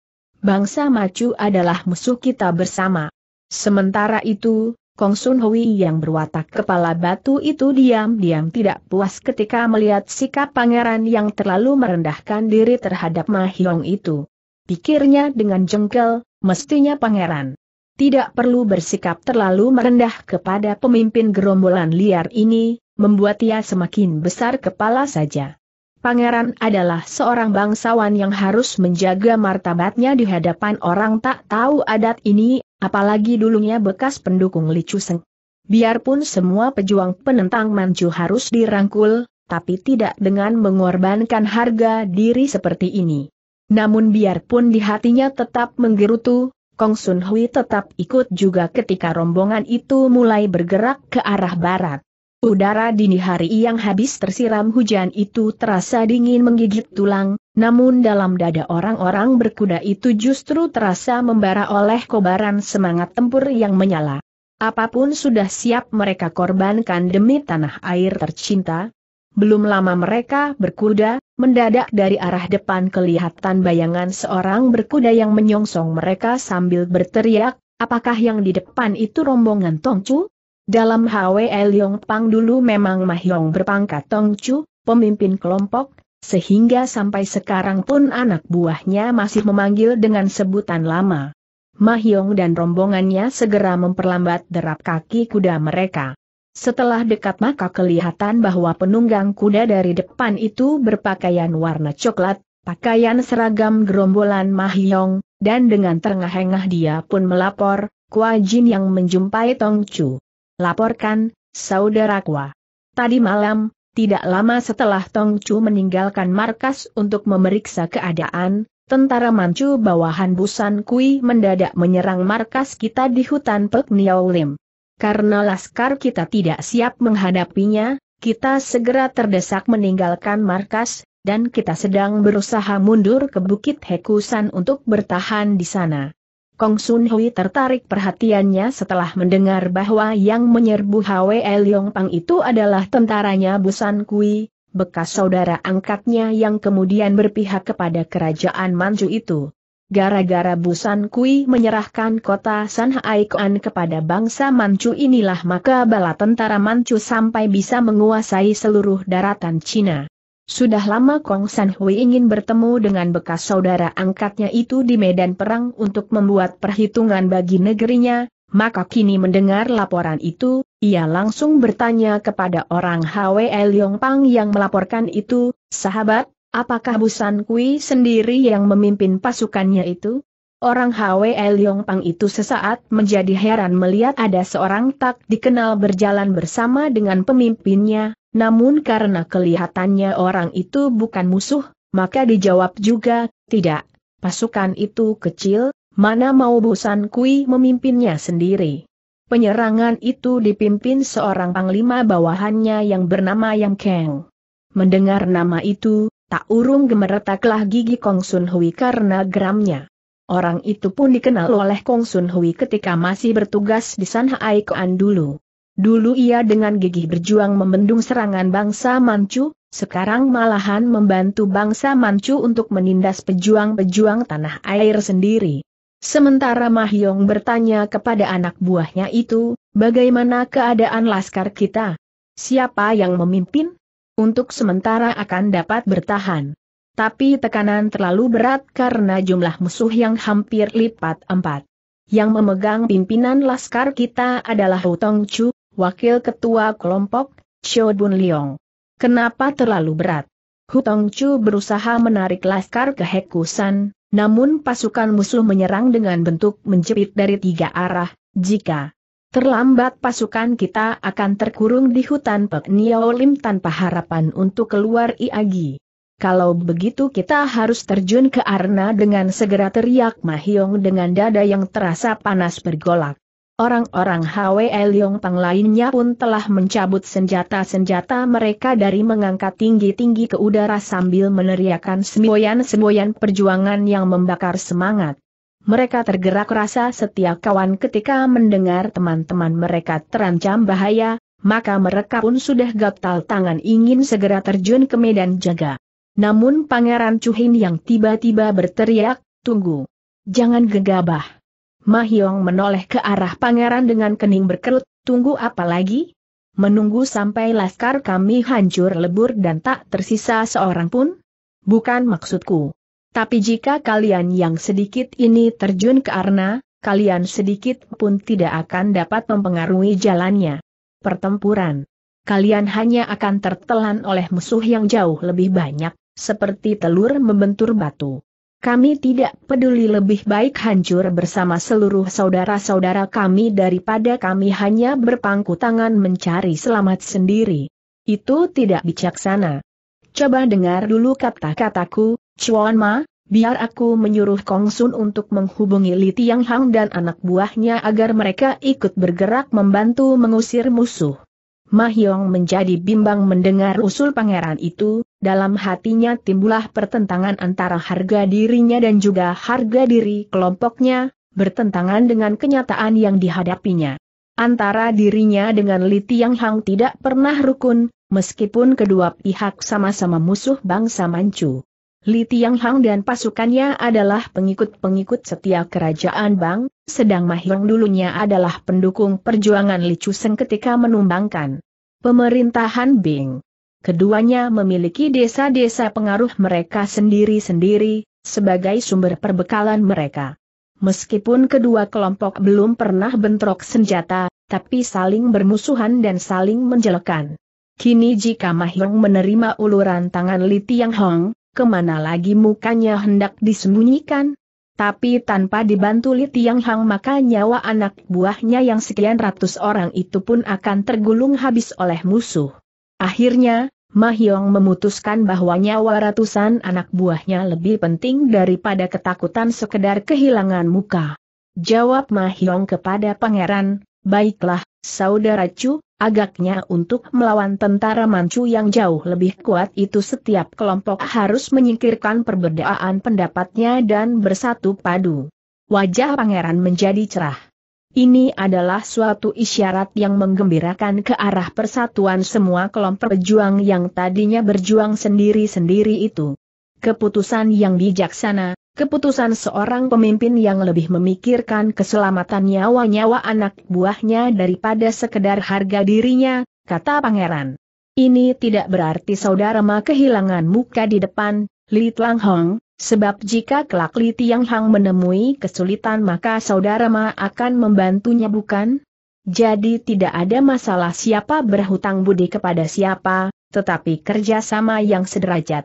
Bangsa Macu adalah musuh kita bersama. Sementara itu, Kong Sun Hui yang berwatak kepala batu itu diam-diam tidak puas ketika melihat sikap pangeran yang terlalu merendahkan diri terhadap Mahyong itu pikirnya dengan jengkel, mestinya pangeran. Tidak perlu bersikap terlalu merendah kepada pemimpin gerombolan liar ini, membuat ia semakin besar kepala saja. Pangeran adalah seorang bangsawan yang harus menjaga martabatnya di hadapan orang tak tahu adat ini, apalagi dulunya bekas pendukung Li Chuseng. Biarpun semua pejuang penentang Manchu harus dirangkul, tapi tidak dengan mengorbankan harga diri seperti ini. Namun biarpun di hatinya tetap menggerutu, Kong Sun Hui tetap ikut juga ketika rombongan itu mulai bergerak ke arah barat. Udara dini hari yang habis tersiram hujan itu terasa dingin menggigit tulang, namun dalam dada orang-orang berkuda itu justru terasa membara oleh kobaran semangat tempur yang menyala. Apapun sudah siap mereka korbankan demi tanah air tercinta. Belum lama mereka berkuda, Mendadak dari arah depan kelihatan bayangan seorang berkuda yang menyongsong mereka sambil berteriak, apakah yang di depan itu rombongan Tongcu? Dalam HWL Pang dulu memang Mahyong berpangkat Tongcu, pemimpin kelompok, sehingga sampai sekarang pun anak buahnya masih memanggil dengan sebutan lama. Mahyong dan rombongannya segera memperlambat derap kaki kuda mereka. Setelah dekat maka kelihatan bahwa penunggang kuda dari depan itu berpakaian warna coklat, pakaian seragam gerombolan Mahyong, dan dengan terengah-engah dia pun melapor, Kua Jin yang menjumpai Tong Chu. Laporkan, Saudara Kua. Tadi malam, tidak lama setelah Tong Chu meninggalkan markas untuk memeriksa keadaan, tentara Manchu bawahan Busan Kui mendadak menyerang markas kita di hutan Pek Lim. Karena laskar kita tidak siap menghadapinya, kita segera terdesak meninggalkan markas, dan kita sedang berusaha mundur ke Bukit Hekusan untuk bertahan di sana. Kong Sun Hui tertarik perhatiannya setelah mendengar bahwa yang menyerbu Hwe Yong Pang itu adalah tentaranya Busan Kui, bekas saudara angkatnya yang kemudian berpihak kepada kerajaan Manju itu. Gara-gara Busan Kui menyerahkan kota Sanhaikuan kepada bangsa Manchu inilah maka bala tentara Manchu sampai bisa menguasai seluruh daratan Cina. Sudah lama Kong San Hui ingin bertemu dengan bekas saudara angkatnya itu di medan perang untuk membuat perhitungan bagi negerinya, maka kini mendengar laporan itu, ia langsung bertanya kepada orang Hwe Yong Pang yang melaporkan itu, sahabat, Apakah Busan Kui sendiri yang memimpin pasukannya itu? Orang Hwe Leong Pang itu sesaat menjadi heran melihat ada seorang tak dikenal berjalan bersama dengan pemimpinnya, namun karena kelihatannya orang itu bukan musuh, maka dijawab juga, tidak, pasukan itu kecil, mana mau Busan Kui memimpinnya sendiri. Penyerangan itu dipimpin seorang panglima bawahannya yang bernama Yang Keng. Mendengar nama itu, Tak urung gemeretaklah gigi Kong Sun Hui karena geramnya. Orang itu pun dikenal oleh Kong Sun Hui ketika masih bertugas di Hai Kuan dulu. Dulu ia dengan gigih berjuang membendung serangan bangsa Manchu, sekarang malahan membantu bangsa Manchu untuk menindas pejuang-pejuang tanah air sendiri. Sementara Mahyong bertanya kepada anak buahnya itu, bagaimana keadaan laskar kita? Siapa yang memimpin? untuk sementara akan dapat bertahan. Tapi tekanan terlalu berat karena jumlah musuh yang hampir lipat empat. Yang memegang pimpinan laskar kita adalah Hutong Chu, Wakil Ketua Kelompok, Xiao Bun Leong. Kenapa terlalu berat? Hutong Chu berusaha menarik laskar ke Hekusan, namun pasukan musuh menyerang dengan bentuk menjepit dari tiga arah, jika Terlambat pasukan kita akan terkurung di hutan Pek Lim tanpa harapan untuk keluar Iagi. Kalau begitu kita harus terjun ke Arna dengan segera teriak Mahjong dengan dada yang terasa panas bergolak. Orang-orang Hwe Leong Pang lainnya pun telah mencabut senjata-senjata mereka dari mengangkat tinggi-tinggi ke udara sambil meneriakan semboyan-semboyan perjuangan yang membakar semangat. Mereka tergerak rasa setia kawan ketika mendengar teman-teman mereka terancam bahaya, maka mereka pun sudah gatal tangan ingin segera terjun ke medan jaga. Namun Pangeran Cuhin yang tiba-tiba berteriak, tunggu. Jangan gegabah. Mahyong menoleh ke arah pangeran dengan kening berkerut, tunggu apa lagi? Menunggu sampai laskar kami hancur lebur dan tak tersisa seorang pun? Bukan maksudku. Tapi jika kalian yang sedikit ini terjun ke arna, kalian sedikit pun tidak akan dapat mempengaruhi jalannya. Pertempuran. Kalian hanya akan tertelan oleh musuh yang jauh lebih banyak, seperti telur membentur batu. Kami tidak peduli lebih baik hancur bersama seluruh saudara-saudara kami daripada kami hanya berpangku tangan mencari selamat sendiri. Itu tidak bijaksana. Coba dengar dulu kata-kataku, Chuan Ma, biar aku menyuruh Kong Sun untuk menghubungi Li Tiang Hang dan anak buahnya agar mereka ikut bergerak membantu mengusir musuh. Ma Mahyong menjadi bimbang mendengar usul pangeran itu, dalam hatinya timbullah pertentangan antara harga dirinya dan juga harga diri kelompoknya, bertentangan dengan kenyataan yang dihadapinya. Antara dirinya dengan Li Tiang Hang tidak pernah rukun, meskipun kedua pihak sama-sama musuh bangsa Manchu. Li Tianghang dan pasukannya adalah pengikut-pengikut setia kerajaan Bang, sedang Mahyong dulunya adalah pendukung perjuangan Li Chuseng ketika menumbangkan pemerintahan Bing. Keduanya memiliki desa-desa pengaruh mereka sendiri-sendiri, sebagai sumber perbekalan mereka. Meskipun kedua kelompok belum pernah bentrok senjata, tapi saling bermusuhan dan saling menjelekan. Kini jika Mahyong menerima uluran tangan Li Hong kemana lagi mukanya hendak disembunyikan? Tapi tanpa dibantu Li Tiang Hang maka nyawa anak buahnya yang sekian ratus orang itu pun akan tergulung habis oleh musuh. Akhirnya, Mahyong memutuskan bahwa nyawa ratusan anak buahnya lebih penting daripada ketakutan sekedar kehilangan muka. Jawab Mahyong kepada pangeran, baiklah, saudara Chu, Agaknya untuk melawan tentara Manchu yang jauh lebih kuat itu setiap kelompok harus menyingkirkan perbedaan pendapatnya dan bersatu padu. Wajah pangeran menjadi cerah. Ini adalah suatu isyarat yang menggembirakan ke arah persatuan semua kelompok pejuang yang tadinya berjuang sendiri-sendiri itu. Keputusan yang bijaksana, Keputusan seorang pemimpin yang lebih memikirkan keselamatan nyawa-nyawa anak buahnya daripada sekedar harga dirinya, kata pangeran. Ini tidak berarti saudara Ma kehilangan muka di depan, Li Tlang Hong, sebab jika kelak Li Tiang Hang menemui kesulitan maka saudara Ma akan membantunya bukan? Jadi tidak ada masalah siapa berhutang budi kepada siapa, tetapi kerjasama yang sederajat.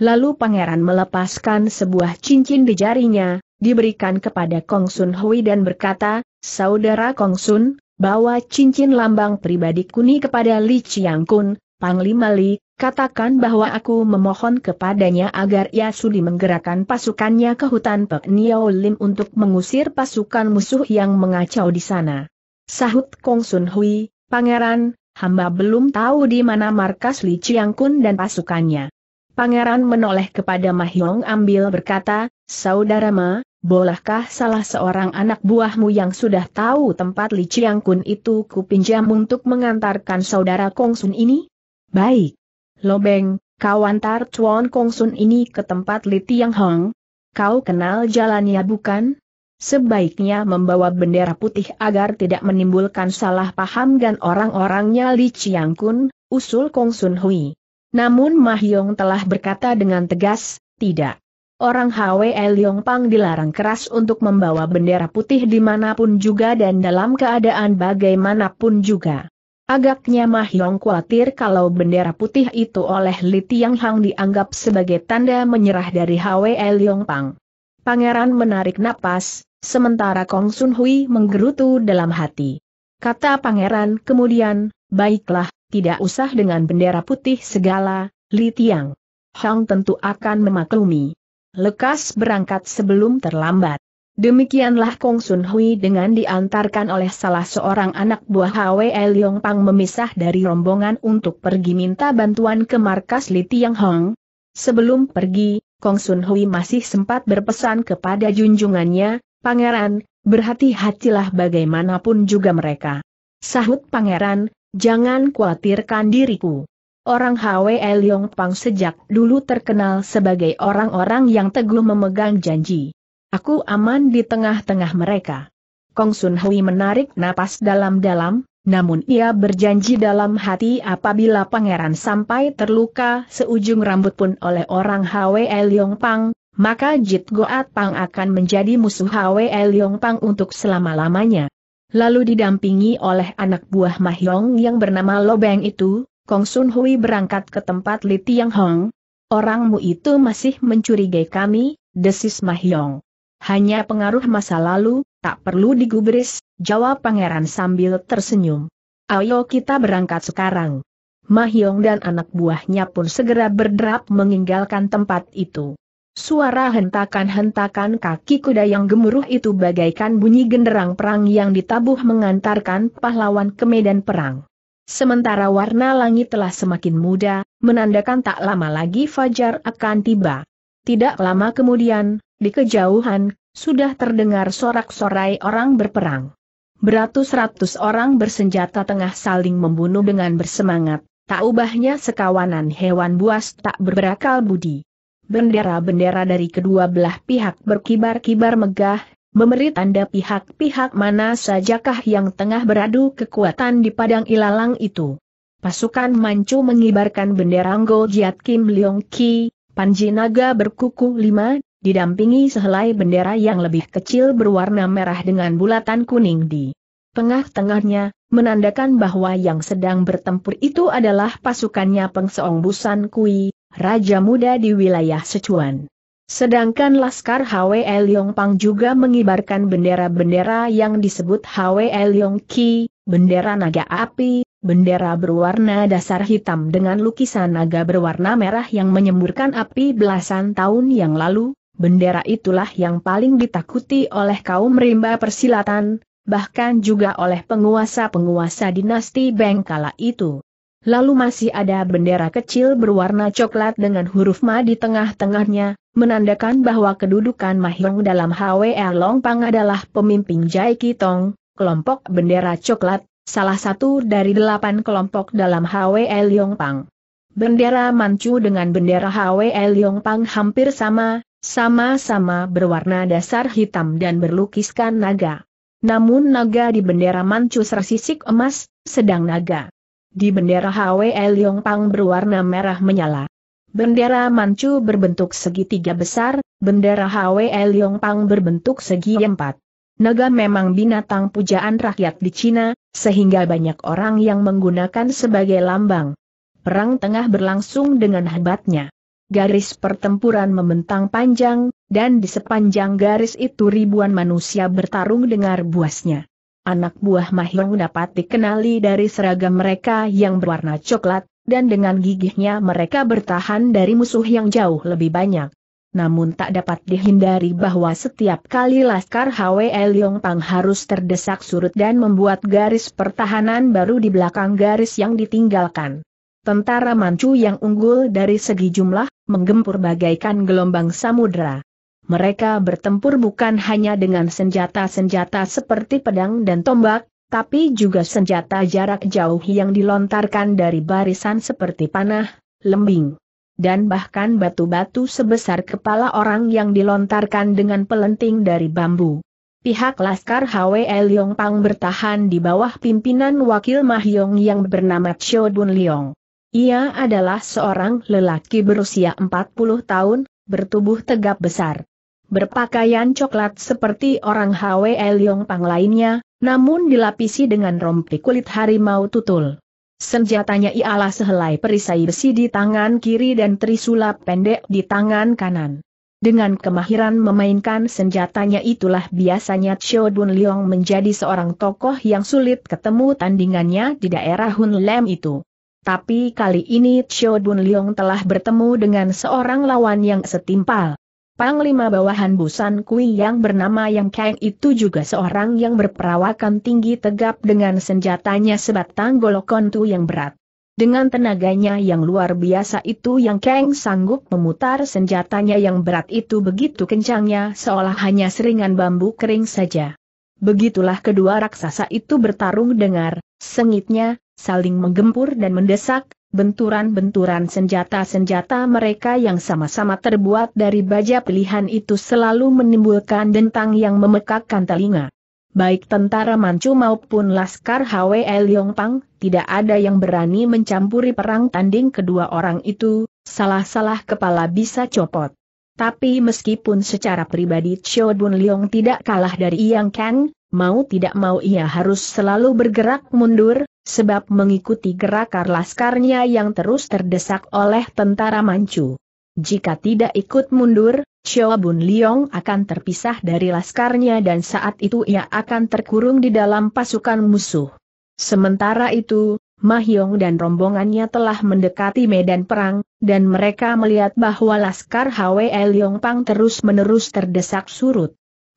Lalu pangeran melepaskan sebuah cincin di jarinya, diberikan kepada Kong Sun Hui dan berkata, Saudara Kong Sun, bawa cincin lambang pribadi kuni kepada Li Chiang Kun, Panglima Li, katakan bahwa aku memohon kepadanya agar ia sudi menggerakkan pasukannya ke hutan Pek Niao Lim untuk mengusir pasukan musuh yang mengacau di sana. Sahut Kong Sun Hui, Pangeran, hamba belum tahu di mana markas Li Chiang Kun dan pasukannya. Pangeran menoleh kepada Mahyong ambil berkata, Saudara Ma, bolehkah salah seorang anak buahmu yang sudah tahu tempat Li Chiang Kun itu kupinjam untuk mengantarkan saudara Kong Sun ini? Baik. Lobeng, kau antar Chuan Sun ini ke tempat Li Tiang Hong. Kau kenal jalannya bukan? Sebaiknya membawa bendera putih agar tidak menimbulkan salah paham dan orang-orangnya Li Chiang Kun, usul Kong Sun Hui. Namun Mahyong telah berkata dengan tegas, tidak. Orang Hwe Liong Pang dilarang keras untuk membawa bendera putih dimanapun juga dan dalam keadaan bagaimanapun juga. Agaknya Mahyong khawatir kalau bendera putih itu oleh Li Tiang Hang dianggap sebagai tanda menyerah dari Hwe Liong Pang. Pangeran menarik napas, sementara Kong Sun Hui menggerutu dalam hati. Kata pangeran kemudian, baiklah, tidak usah dengan bendera putih segala, Li Tiang. Hong tentu akan memaklumi. Lekas berangkat sebelum terlambat. Demikianlah Kong Sun Hui dengan diantarkan oleh salah seorang anak buah Hwe Leong Pang memisah dari rombongan untuk pergi minta bantuan ke markas Li Tiang Hong. Sebelum pergi, Kong Sun Hui masih sempat berpesan kepada junjungannya, Pangeran, berhati-hatilah bagaimanapun juga mereka. Sahut Pangeran, Jangan khawatirkan diriku. Orang Hwe Leong Pang sejak dulu terkenal sebagai orang-orang yang teguh memegang janji. Aku aman di tengah-tengah mereka. Kong Sun Hui menarik napas dalam-dalam, namun ia berjanji dalam hati apabila pangeran sampai terluka seujung rambut pun oleh orang Hwe Leong Pang, maka Jit Goat Pang akan menjadi musuh Hwe Leong Pang untuk selama-lamanya. Lalu didampingi oleh anak buah Mahyong yang bernama Lobeng itu, Kong Sun Hui berangkat ke tempat Li Tiang Hong. Orangmu itu masih mencurigai kami, desis Mahyong. Hanya pengaruh masa lalu, tak perlu digubris, jawab pangeran sambil tersenyum. Ayo kita berangkat sekarang. Mahyong dan anak buahnya pun segera berderap meninggalkan tempat itu. Suara hentakan-hentakan kaki kuda yang gemuruh itu bagaikan bunyi genderang perang yang ditabuh mengantarkan pahlawan ke medan perang. Sementara warna langit telah semakin muda, menandakan tak lama lagi fajar akan tiba. Tidak lama kemudian, di kejauhan, sudah terdengar sorak-sorai orang berperang. Beratus-ratus orang bersenjata tengah saling membunuh dengan bersemangat, tak ubahnya sekawanan hewan buas tak berberakal budi bendera-bendera dari kedua belah pihak berkibar-kibar megah, memberi tanda pihak-pihak mana sajakah yang tengah beradu kekuatan di padang ilalang itu. Pasukan mancu mengibarkan bendera Ngo Jiat Kim Leong Ki, Panjinaga berkuku lima, didampingi sehelai bendera yang lebih kecil berwarna merah dengan bulatan kuning di tengah-tengahnya, menandakan bahwa yang sedang bertempur itu adalah pasukannya Pengseong Busan Kui, raja muda di wilayah Sichuan. Sedangkan Laskar Hwe Pang juga mengibarkan bendera-bendera yang disebut Hwe Ki, bendera naga api, bendera berwarna dasar hitam dengan lukisan naga berwarna merah yang menyemburkan api belasan tahun yang lalu, bendera itulah yang paling ditakuti oleh kaum rimba persilatan, bahkan juga oleh penguasa-penguasa dinasti Bengkala itu. Lalu masih ada bendera kecil berwarna coklat dengan huruf Ma di tengah-tengahnya, menandakan bahwa kedudukan Mahyong dalam Long Pang adalah pemimpin Jai Kitong, kelompok bendera coklat, salah satu dari delapan kelompok dalam HWL Pang. Bendera Manchu dengan bendera HWL Pang hampir sama, sama-sama berwarna dasar hitam dan berlukiskan naga. Namun naga di bendera Manchu sersisik emas, sedang naga di bendera HWL Pang berwarna merah menyala. Bendera Manchu berbentuk segitiga besar, bendera HWL Pang berbentuk segi empat. Naga memang binatang pujaan rakyat di Cina, sehingga banyak orang yang menggunakan sebagai lambang. Perang tengah berlangsung dengan hebatnya. Garis pertempuran membentang panjang, dan di sepanjang garis itu ribuan manusia bertarung dengan buasnya. Anak buah Mahyong dapat dikenali dari seragam mereka yang berwarna coklat, dan dengan gigihnya mereka bertahan dari musuh yang jauh lebih banyak. Namun tak dapat dihindari bahwa setiap kali Laskar Hwe Yong Pang harus terdesak surut dan membuat garis pertahanan baru di belakang garis yang ditinggalkan. Tentara Manchu yang unggul dari segi jumlah, menggempur bagaikan gelombang samudera. Mereka bertempur bukan hanya dengan senjata-senjata seperti pedang dan tombak, tapi juga senjata jarak jauh yang dilontarkan dari barisan seperti panah, lembing, dan bahkan batu-batu sebesar kepala orang yang dilontarkan dengan pelenting dari bambu. Pihak Laskar El Yong Pang bertahan di bawah pimpinan wakil Mahyong yang bernama Cho Bun Leong. Ia adalah seorang lelaki berusia 40 tahun, bertubuh tegap besar berpakaian coklat seperti orang Hwe Pang lainnya, namun dilapisi dengan rompi kulit harimau tutul. Senjatanya ialah sehelai perisai besi di tangan kiri dan trisula pendek di tangan kanan. Dengan kemahiran memainkan senjatanya itulah biasanya Cheo Bun Leong menjadi seorang tokoh yang sulit ketemu tandingannya di daerah Hun Lem itu. Tapi kali ini Cheo Bun Leong telah bertemu dengan seorang lawan yang setimpal. Panglima bawahan Busan Kui yang bernama Yang Kang itu juga seorang yang berperawakan tinggi tegap dengan senjatanya sebatang golokon tu yang berat. Dengan tenaganya yang luar biasa itu Yang Kang sanggup memutar senjatanya yang berat itu begitu kencangnya seolah hanya seringan bambu kering saja. Begitulah kedua raksasa itu bertarung dengar, sengitnya, saling menggempur dan mendesak, benturan-benturan senjata-senjata mereka yang sama-sama terbuat dari baja pilihan itu selalu menimbulkan dentang yang memekakkan telinga. Baik tentara Manchu maupun Laskar HWL Yongpang, tidak ada yang berani mencampuri perang tanding kedua orang itu, salah-salah kepala bisa copot. Tapi meskipun secara pribadi Chou Bun Leong tidak kalah dari Yang Kang, mau tidak mau ia harus selalu bergerak mundur, sebab mengikuti gerak laskarnya yang terus terdesak oleh tentara Manchu. Jika tidak ikut mundur, Chua Bun Liong akan terpisah dari laskarnya dan saat itu ia akan terkurung di dalam pasukan musuh. Sementara itu, Mahyong dan rombongannya telah mendekati medan perang, dan mereka melihat bahwa laskar Hwe Liong Pang terus-menerus terdesak surut.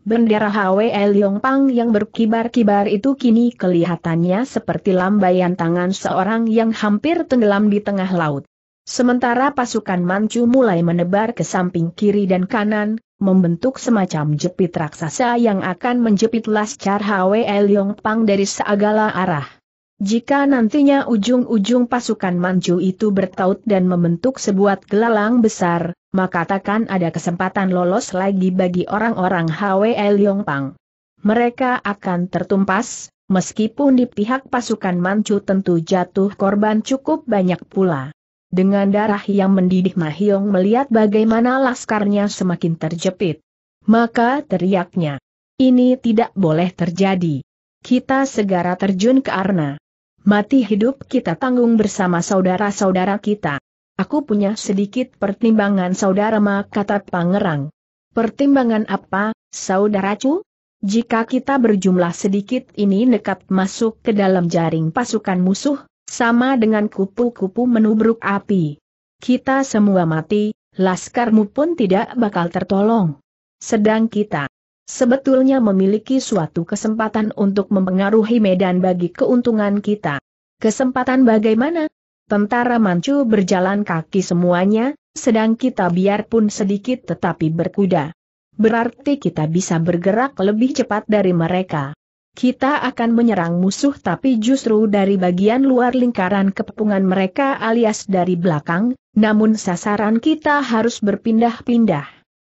Bendera HWL Pang yang berkibar-kibar itu kini kelihatannya seperti lambaian tangan seorang yang hampir tenggelam di tengah laut. Sementara pasukan Manchu mulai menebar ke samping kiri dan kanan, membentuk semacam jepit raksasa yang akan menjepit Laskar HWL Pang dari segala arah. Jika nantinya ujung-ujung pasukan Manchu itu bertaut dan membentuk sebuah gelalang besar, maka takkan ada kesempatan lolos lagi bagi orang-orang HWL Pang. Mereka akan tertumpas, meskipun di pihak pasukan Manchu tentu jatuh korban cukup banyak pula. Dengan darah yang mendidih Mahyong melihat bagaimana laskarnya semakin terjepit. Maka teriaknya, ini tidak boleh terjadi. Kita segera terjun ke Arna. Mati hidup kita tanggung bersama saudara-saudara kita. Aku punya sedikit pertimbangan saudara Ma kata pangerang. Pertimbangan apa, saudara cu? Jika kita berjumlah sedikit ini nekat masuk ke dalam jaring pasukan musuh, sama dengan kupu-kupu menubruk api. Kita semua mati, laskarmu pun tidak bakal tertolong. Sedang kita Sebetulnya memiliki suatu kesempatan untuk mempengaruhi medan bagi keuntungan kita. Kesempatan bagaimana? Tentara Manchu berjalan kaki semuanya, sedang kita biarpun sedikit tetapi berkuda. Berarti kita bisa bergerak lebih cepat dari mereka. Kita akan menyerang musuh tapi justru dari bagian luar lingkaran kepungan mereka alias dari belakang, namun sasaran kita harus berpindah-pindah.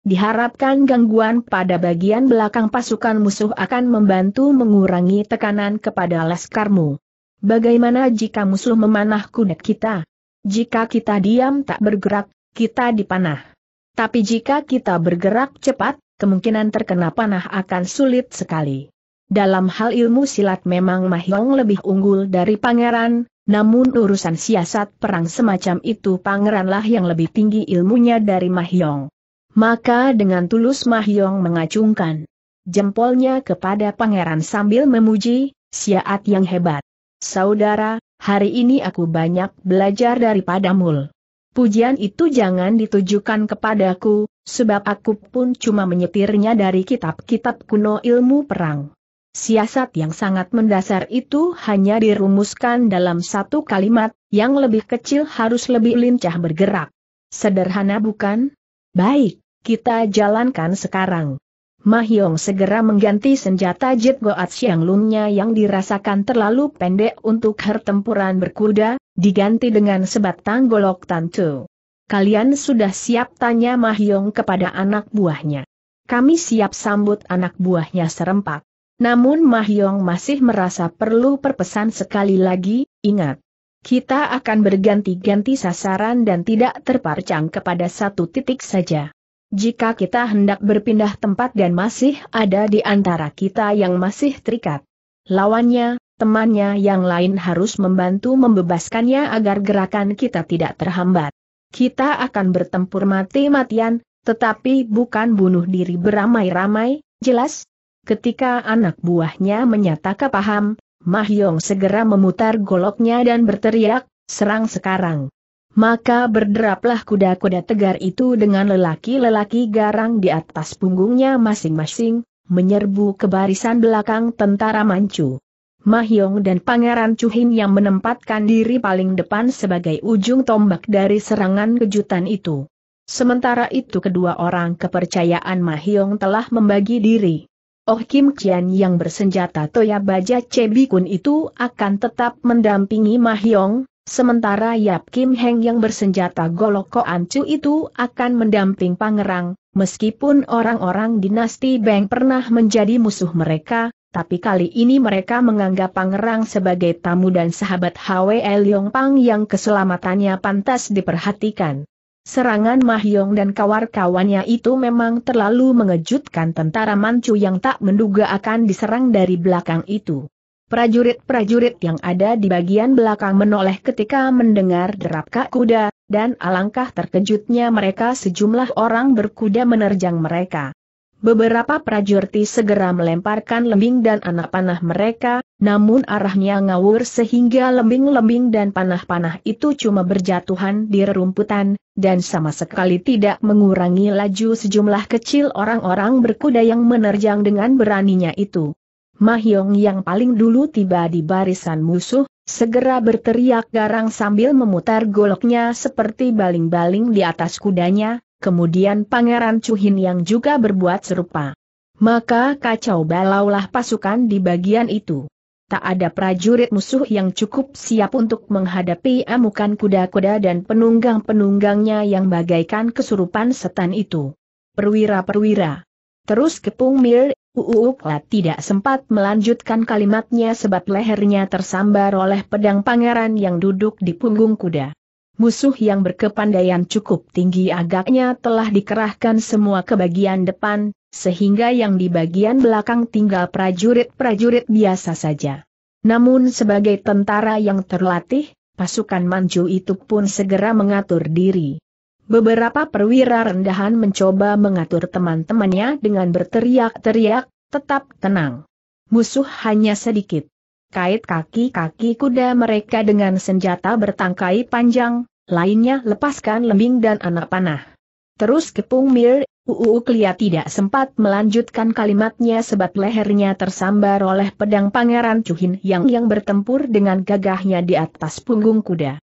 Diharapkan gangguan pada bagian belakang pasukan musuh akan membantu mengurangi tekanan kepada laskarmu. Bagaimana jika musuh memanah kudet kita? Jika kita diam tak bergerak, kita dipanah. Tapi jika kita bergerak cepat, kemungkinan terkena panah akan sulit sekali. Dalam hal ilmu silat memang Mahyong lebih unggul dari pangeran, namun urusan siasat perang semacam itu pangeranlah yang lebih tinggi ilmunya dari Mahyong. Maka dengan tulus Mahyong mengacungkan jempolnya kepada pangeran sambil memuji, siat yang hebat. Saudara, hari ini aku banyak belajar daripada mul. Pujian itu jangan ditujukan kepadaku, sebab aku pun cuma menyetirnya dari kitab-kitab kuno ilmu perang. Siasat yang sangat mendasar itu hanya dirumuskan dalam satu kalimat, yang lebih kecil harus lebih lincah bergerak. Sederhana bukan? Baik. Kita jalankan sekarang. Mahyong segera mengganti senjata Jit Goat Siang Lumnya yang dirasakan terlalu pendek untuk hertempuran berkuda, diganti dengan sebatang golok tantu. Kalian sudah siap tanya Mahyong kepada anak buahnya. Kami siap sambut anak buahnya serempak. Namun Mahyong masih merasa perlu perpesan sekali lagi, ingat. Kita akan berganti-ganti sasaran dan tidak terparcang kepada satu titik saja. Jika kita hendak berpindah tempat dan masih ada di antara kita yang masih terikat. Lawannya, temannya yang lain harus membantu membebaskannya agar gerakan kita tidak terhambat. Kita akan bertempur mati-matian, tetapi bukan bunuh diri beramai-ramai, jelas? Ketika anak buahnya menyatakan paham, Mahyong segera memutar goloknya dan berteriak, serang sekarang maka berderaplah kuda-kuda tegar itu dengan lelaki-lelaki garang di atas punggungnya masing-masing, menyerbu ke barisan belakang tentara Manchu. Mahyong dan Pangeran Chuhin yang menempatkan diri paling depan sebagai ujung tombak dari serangan kejutan itu. Sementara itu kedua orang kepercayaan Mahyong telah membagi diri. Oh Kim Chian yang bersenjata Toya Baja Chebikun itu akan tetap mendampingi Mahyong, Sementara Yap Kim Heng yang bersenjata golok Ancu itu akan mendamping Pangerang, meskipun orang-orang dinasti Beng pernah menjadi musuh mereka, tapi kali ini mereka menganggap Pangerang sebagai tamu dan sahabat Hwe Leong Pang yang keselamatannya pantas diperhatikan. Serangan Mahyong dan kawar-kawannya itu memang terlalu mengejutkan tentara Manchu yang tak menduga akan diserang dari belakang itu. Prajurit-prajurit yang ada di bagian belakang menoleh ketika mendengar derap kak kuda, dan alangkah terkejutnya mereka sejumlah orang berkuda menerjang mereka. Beberapa prajurit segera melemparkan lembing dan anak panah mereka, namun arahnya ngawur sehingga lembing-lembing dan panah-panah itu cuma berjatuhan di rerumputan, dan sama sekali tidak mengurangi laju sejumlah kecil orang-orang berkuda yang menerjang dengan beraninya itu. Mahyong yang paling dulu tiba di barisan musuh, segera berteriak garang sambil memutar goloknya seperti baling-baling di atas kudanya, kemudian Pangeran Cuhin yang juga berbuat serupa. Maka kacau balaulah pasukan di bagian itu. Tak ada prajurit musuh yang cukup siap untuk menghadapi amukan kuda-kuda dan penunggang-penunggangnya yang bagaikan kesurupan setan itu. Perwira-perwira. Terus Kepung Mir Uupla tidak sempat melanjutkan kalimatnya sebab lehernya tersambar oleh pedang pangeran yang duduk di punggung kuda. Musuh yang berkepandaian cukup tinggi agaknya telah dikerahkan semua ke bagian depan, sehingga yang di bagian belakang tinggal prajurit-prajurit biasa saja. Namun sebagai tentara yang terlatih, pasukan Manju itu pun segera mengatur diri. Beberapa perwira rendahan mencoba mengatur teman-temannya dengan berteriak-teriak, tetap tenang. Musuh hanya sedikit. Kait kaki-kaki kuda mereka dengan senjata bertangkai panjang, lainnya lepaskan lembing dan anak panah. Terus kepung mir, Uu Klia tidak sempat melanjutkan kalimatnya sebab lehernya tersambar oleh pedang Pangeran Cuhin yang yang bertempur dengan gagahnya di atas punggung kuda.